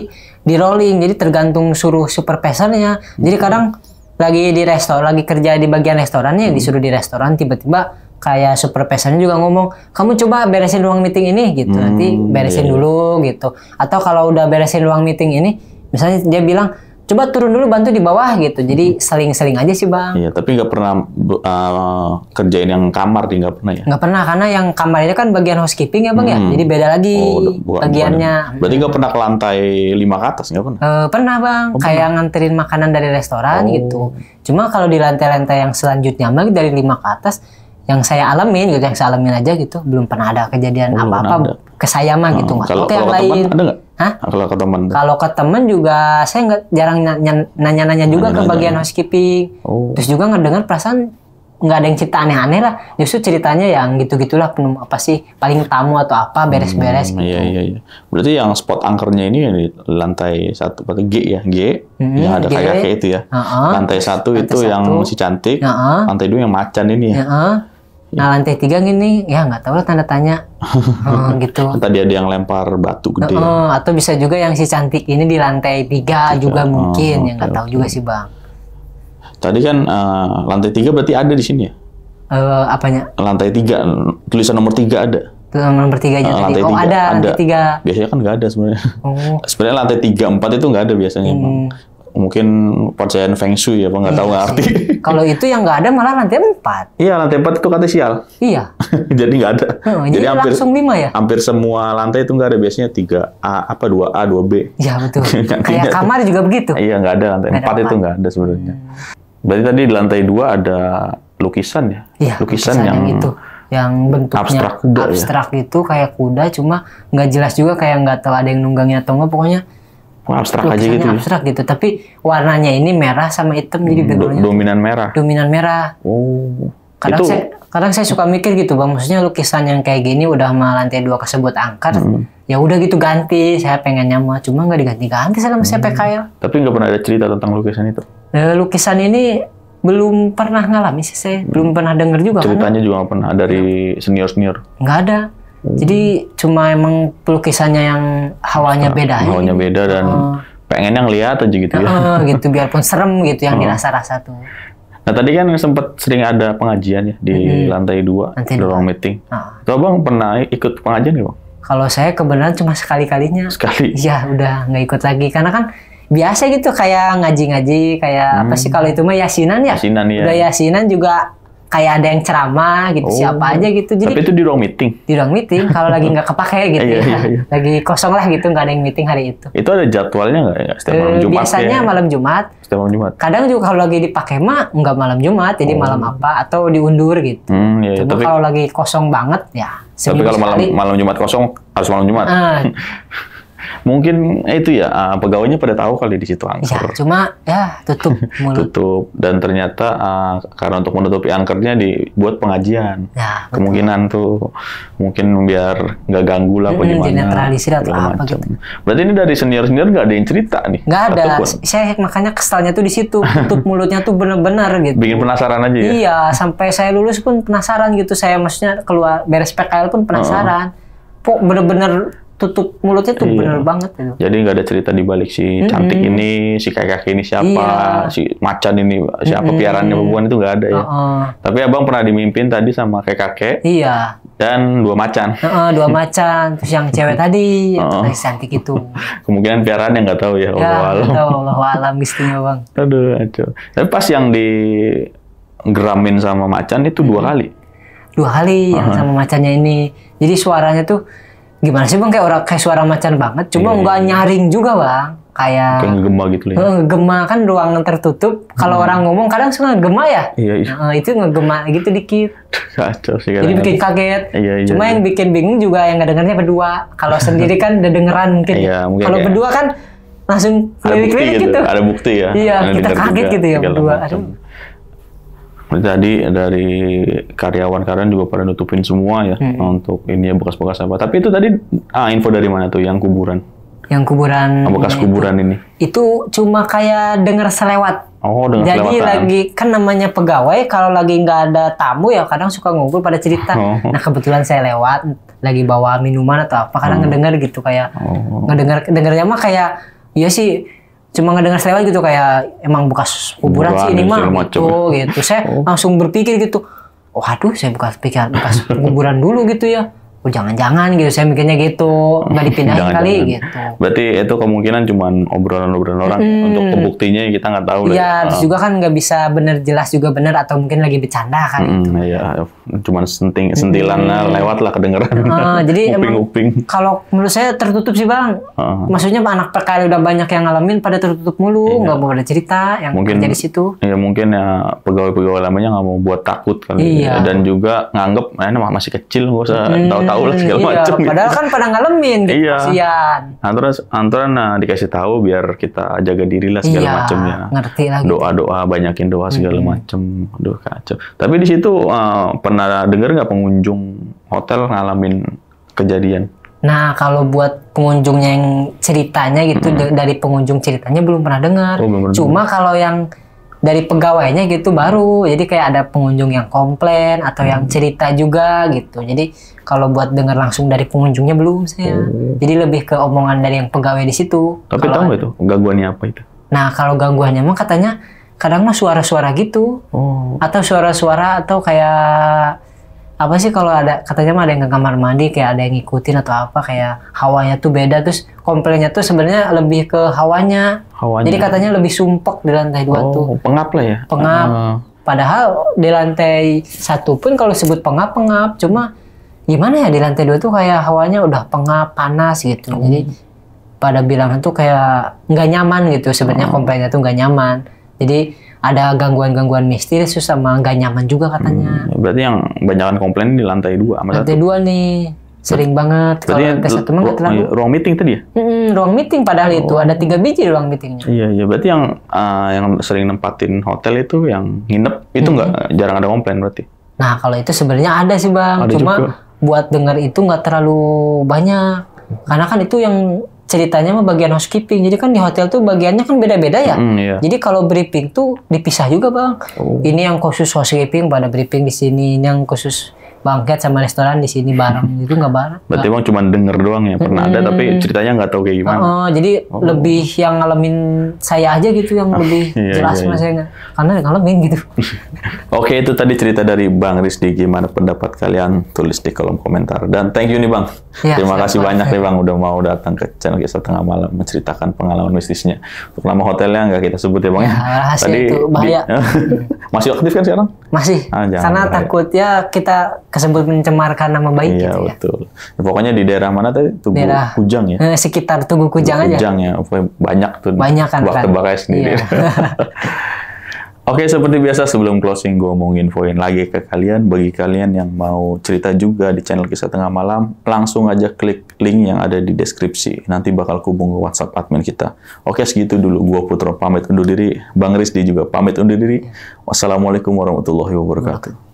di rolling, jadi tergantung suruh supervisornya. Hmm. Jadi kadang lagi di restoran, lagi kerja di bagian restorannya, hmm. disuruh di restoran tiba-tiba kayak supervisornya juga ngomong, kamu coba beresin ruang meeting ini gitu, hmm, nanti beresin iya, iya. dulu gitu. Atau kalau udah beresin ruang meeting ini, misalnya dia bilang, coba turun dulu bantu di bawah gitu. Jadi mm-hmm. saling seling aja sih bang. Iya, tapi nggak pernah uh, kerjain yang kamar di nggak pernah ya? Nggak pernah karena yang kamar itu kan bagian housekeeping ya bang hmm. ya. Mm-hmm. Jadi beda lagi oh, bukan, bagiannya. Bukan. Berarti nggak pernah ke lantai lima ke atas nggak pernah? Uh, pernah bang, oh, kayak nganterin makanan dari restoran oh. gitu. Cuma kalau di lantai-lantai yang selanjutnya bang dari lima ke atas yang saya alamin gitu yang saya alamin aja gitu belum pernah ada kejadian oh, apa-apa oh, ke saya mah gitu kalau, kalau yang lain ada nggak kalau ke teman. Kalau ke teman juga saya nggak jarang nanya-nanya juga nanya -nanya. ke bagian housekeeping. Oh. Terus juga ngedengar perasaan nggak ada yang cerita aneh-aneh lah. Justru ceritanya yang gitu-gitulah penuh apa sih paling tamu atau apa beres-beres hmm, gitu. Iya iya iya. Berarti yang spot angkernya ini di lantai satu pakai G ya G hmm, yang ada kayak kayak itu ya. Uh -huh. Lantai satu lantai itu satu. yang si cantik. Uh -huh. Lantai dua yang macan ini ya. Uh -huh. Nah lantai tiga gini, ya nggak tahu lah tanda tanya hmm, *laughs* gitu. Kan tadi ada yang lempar batu gede. Uh, atau bisa juga yang si cantik ini di lantai tiga, juga oh, mungkin, okay, yang nggak tahu juga sih bang. Tadi kan uh, lantai tiga berarti ada di sini ya? Uh, apanya? Lantai tiga, tulisan nomor tiga ada. Tulisan nomor tiga uh, tadi. Oh, tiga, oh ada, ada lantai tiga. Biasanya kan nggak ada sebenarnya. Oh. *laughs* sebenarnya lantai tiga empat itu nggak ada biasanya. Hmm mungkin percayaan Feng Shui ya, apa nggak iya tahu nggak arti. *laughs* Kalau itu yang nggak ada malah lantai empat. Iya lantai empat itu katanya sial. Iya. *laughs* jadi nggak ada. Hmm, jadi, hampir, langsung lima ya. Hampir semua lantai itu nggak ada biasanya tiga A apa dua A dua B. Iya betul. *laughs* Kayak kamar juga begitu. Iya nggak ada lantai empat itu nggak ada sebenarnya. Hmm. Berarti tadi di lantai dua ada lukisan ya. Iya. Lukisan, lukisan yang, yang itu yang bentuknya abstrak, kuda, ya? abstrak ya? itu kayak kuda cuma nggak jelas juga kayak nggak tahu ada yang nunggangnya atau nggak pokoknya Wah, abstrak aja gitu. Ya. abstrak gitu, tapi warnanya ini merah sama hitam jadi hmm, Do Dominan merah. Dominan merah. Oh. Kadang itu... saya kadang saya suka mikir gitu bang, maksudnya lukisan yang kayak gini udah sama lantai dua kesebut angker, hmm. ya udah gitu ganti. Saya pengen nyama, cuma nggak diganti-ganti sama hmm. PKL. Tapi nggak pernah ada cerita tentang lukisan itu. Nah, lukisan ini belum pernah ngalami sih saya, hmm. belum pernah denger juga. Ceritanya karena... juga nggak pernah dari iya. senior senior. Nggak ada jadi cuma emang pelukisannya yang hawanya nah, beda. Ya? Hawanya ya, beda dan uh, oh. pengen yang lihat aja gitu ya. Uh, *laughs* gitu biarpun serem gitu yang uh. dirasa-rasa tuh. Nah tadi kan sempat sering ada pengajian ya di hmm. lantai dua, di ruang meeting. Uh. Tuh bang pernah ikut pengajian nggak bang? Kalau saya kebenaran cuma sekali kalinya. *laughs* Sekali. Ya udah nggak ikut lagi karena kan biasa gitu kayak ngaji-ngaji kayak hmm. apa sih kalau itu mah yasinan ya. Yasinan ya. Udah yasinan juga kayak ada yang ceramah gitu oh. siapa aja gitu jadi tapi itu di ruang meeting di ruang meeting kalau lagi nggak kepake *laughs* gitu iya, ya. Iya, iya. lagi kosong lah gitu nggak ada yang meeting hari itu itu ada jadwalnya nggak ya setiap eh, malam jumat biasanya ya. malam jumat setiap malam jumat kadang juga kalau lagi dipakai mah nggak malam jumat jadi oh. malam apa atau diundur gitu hmm, iya, iya. tapi kalau lagi kosong banget ya tapi kalau malam malam jumat kosong harus malam jumat uh, *laughs* Mungkin itu ya uh, pegawainya pada tahu kali di situ iya, angker. Ya, cuma ya tutup *laughs* mulut. tutup dan ternyata uh, karena untuk menutupi angkernya dibuat pengajian. Ya, Kemungkinan tuh mungkin biar nggak ganggu lah hmm, bagaimana. Netralisir atau apa gitu. Berarti ini dari senior-senior nggak ada yang cerita nih? Nggak ada. Saya makanya kesalnya tuh di situ. *laughs* Tutup mulutnya tuh benar-benar gitu. Bikin penasaran aja ya? Iya, sampai saya lulus pun penasaran gitu. Saya maksudnya keluar beres PKL pun penasaran. Uh -uh. Pok bener-bener tutup mulutnya tuh iya. bener banget gitu. Jadi nggak ada cerita di balik si mm-hmm. cantik ini, si kakek ini siapa, iya. si macan ini siapa mm-hmm. piarannya perempuan itu nggak ada ya. Uh-uh. Tapi abang pernah dimimpin tadi sama kakek kakek. Iya. Dan dua macan. Uh-uh, dua macan, terus yang cewek tadi, uh-uh. yang cantik itu. *laughs* Kemungkinan piaran yang nggak tahu ya, ya Allah ya, alam. Tahu Allah alam istimewa bang. *laughs* Aduh, aduh. Tapi pas yang di geramin sama macan itu dua kali. Dua kali uh-huh. yang sama macannya ini. Jadi suaranya tuh gimana sih bang kayak orang kayak suara macan banget cuma iya, iya, nggak yeah. nyaring juga bang kayak gema gitu ya gema kan ruangan tertutup kalau hmm. orang ngomong kadang suka gema ya iya, iya. Nah, itu ngegema gitu dikit *laughs* Kacau sih jadi bikin kaget iya, iya, cuma iya. yang bikin bingung juga yang nggak berdua kalau *laughs* sendiri kan udah dengeran mungkin, iya, mungkin kalau berdua kan langsung ada bukti gitu. gitu ada bukti ya iya kita kaget gitu ya berdua tadi dari karyawan-karyawan juga pada nutupin semua ya hmm. untuk ini ya bekas-bekas apa. Tapi itu tadi ah info dari mana tuh yang kuburan? Yang kuburan. Ah, bekas ini kuburan itu, ini. Itu cuma kayak dengar selewat. Oh, dengar Jadi selewatan. lagi kan namanya pegawai kalau lagi nggak ada tamu ya kadang suka ngumpul pada cerita. Oh. Nah, kebetulan saya lewat lagi bawa minuman atau apa kadang oh. ngedengar gitu kayak oh. ngedengar dengarnya mah kayak Iya sih cuma ngedengar selewat gitu kayak emang bekas kuburan sih ini mah gitu gitu saya oh. langsung berpikir gitu waduh saya bekas pikiran bekas *laughs* kuburan dulu gitu ya Oh, jangan-jangan gitu saya mikirnya gitu nggak dipindahin *laughs* jangan, kali gitu. Berarti itu kemungkinan cuma obrolan-obrolan orang hmm. untuk kebuktinya kita nggak tahu. Iya, terus uh. juga kan nggak bisa bener jelas juga bener atau mungkin lagi bercanda kan. Hmm, gitu. Iya, cuma senting sentilan hmm. lewat lah kedengeran. Uh, *laughs* jadi uping, uping. kalau menurut saya tertutup sih bang. Uh. Maksudnya anak perkara udah banyak yang ngalamin pada tertutup mulu, iya. nggak iya. mau ada cerita yang mungkin, terjadi situ. Iya mungkin ya pegawai-pegawai lamanya nggak mau buat takut kali. Ya. Iya. Dan juga nganggep, eh, masih kecil nggak usah hmm. tahu tahu lah segala iya, macam. Gitu. Padahal gitu. kan pada ngalamin, gitu, iya. Kasian. Nah, anturan, anturan nah, dikasih tahu biar kita jaga diri lah segala iya, macamnya. Ngerti lah. Doa gitu. doa banyakin doa segala hmm. macam. Aduh kacau. Tapi di situ uh, pernah dengar nggak pengunjung hotel ngalamin kejadian? Nah, kalau buat pengunjungnya yang ceritanya gitu -hmm. dari pengunjung ceritanya belum pernah dengar. Oh, Cuma kalau yang dari pegawainya gitu baru jadi kayak ada pengunjung yang komplain atau hmm. yang cerita juga gitu jadi kalau buat dengar langsung dari pengunjungnya belum sih oh. hmm. jadi lebih ke omongan dari yang pegawai di situ tapi kalo tahu itu gangguannya apa itu nah kalau gangguannya mah katanya kadang mah suara-suara gitu oh. atau suara-suara atau kayak apa sih kalau ada katanya mah ada yang ke kamar mandi kayak ada yang ngikutin atau apa kayak hawanya tuh beda terus komplainnya tuh sebenarnya lebih ke hawanya. hawanya. Jadi katanya lebih sumpek di lantai dua oh, tuh. Pengap lah ya. Pengap. Uh. Padahal di lantai satu pun kalau sebut pengap pengap cuma gimana ya di lantai dua tuh kayak hawanya udah pengap panas gitu. Uh. Jadi pada bilang tuh kayak nggak nyaman gitu sebenarnya uh. komplainnya tuh nggak nyaman. Jadi ada gangguan-gangguan mistis susah sama nggak nyaman juga katanya. Hmm, ya, berarti yang banyakan komplain di lantai dua. Lantai satu. dua nih sering banget kalau ke satu mah terlalu. Iya, ruang meeting tadi ya? ruang meeting padahal oh. itu ada tiga biji ruang meetingnya. Iya iya berarti yang uh, yang sering nempatin hotel itu yang nginep itu nggak hmm jarang ada komplain berarti. Nah kalau itu sebenarnya ada sih bang, ada cuma juga. buat dengar itu nggak terlalu banyak karena kan itu yang ceritanya mah bagian housekeeping. Jadi kan di hotel tuh bagiannya kan beda-beda ya. Mm, iya. Jadi kalau briefing tuh dipisah juga bang. Oh. Ini yang khusus housekeeping pada briefing di sini, ini yang khusus bangket sama restoran di sini bareng *laughs* itu nggak bareng. Berarti bang cuma denger doang ya pernah hmm. ada tapi ceritanya nggak tahu kayak gimana. Oh, jadi oh. lebih yang ngalamin saya aja gitu yang ah, lebih iya, iya, jelas iya, iya. karena ngalamin gitu. *laughs* Oke itu tadi cerita dari Bang Rizdi gimana pendapat kalian tulis di kolom komentar dan thank you nih Bang. Ya, Terima kasih banyak nih Bang udah mau datang ke channel kita tengah malam menceritakan pengalaman mistisnya Untuk nama hotelnya nggak kita sebut ya Bang ya. ya tadi itu bahaya. Di, *laughs* masih aktif kan sekarang? Masih. Ah, Karena bahaya. ya kita kesebut mencemarkan nama baik iya, gitu ya. betul. Ya, pokoknya di daerah mana tadi? Tugu daerah, Kujang ya? Eh, sekitar Tugu Kujang Tugu aja. Kujang ya, pokoknya banyak tuh. Banyak kan. Waktu tebakai kan? sendiri. Iya. *laughs* Oke, okay, seperti biasa sebelum closing gue mau infoin lagi ke kalian. Bagi kalian yang mau cerita juga di channel Kisah Tengah Malam, langsung aja klik link yang ada di deskripsi. Nanti bakal kubung ke WhatsApp admin kita. Oke, okay, segitu dulu. Gue Putro pamit undur diri. Bang Rizdi juga pamit undur diri. Iya. Wassalamualaikum warahmatullahi wabarakatuh.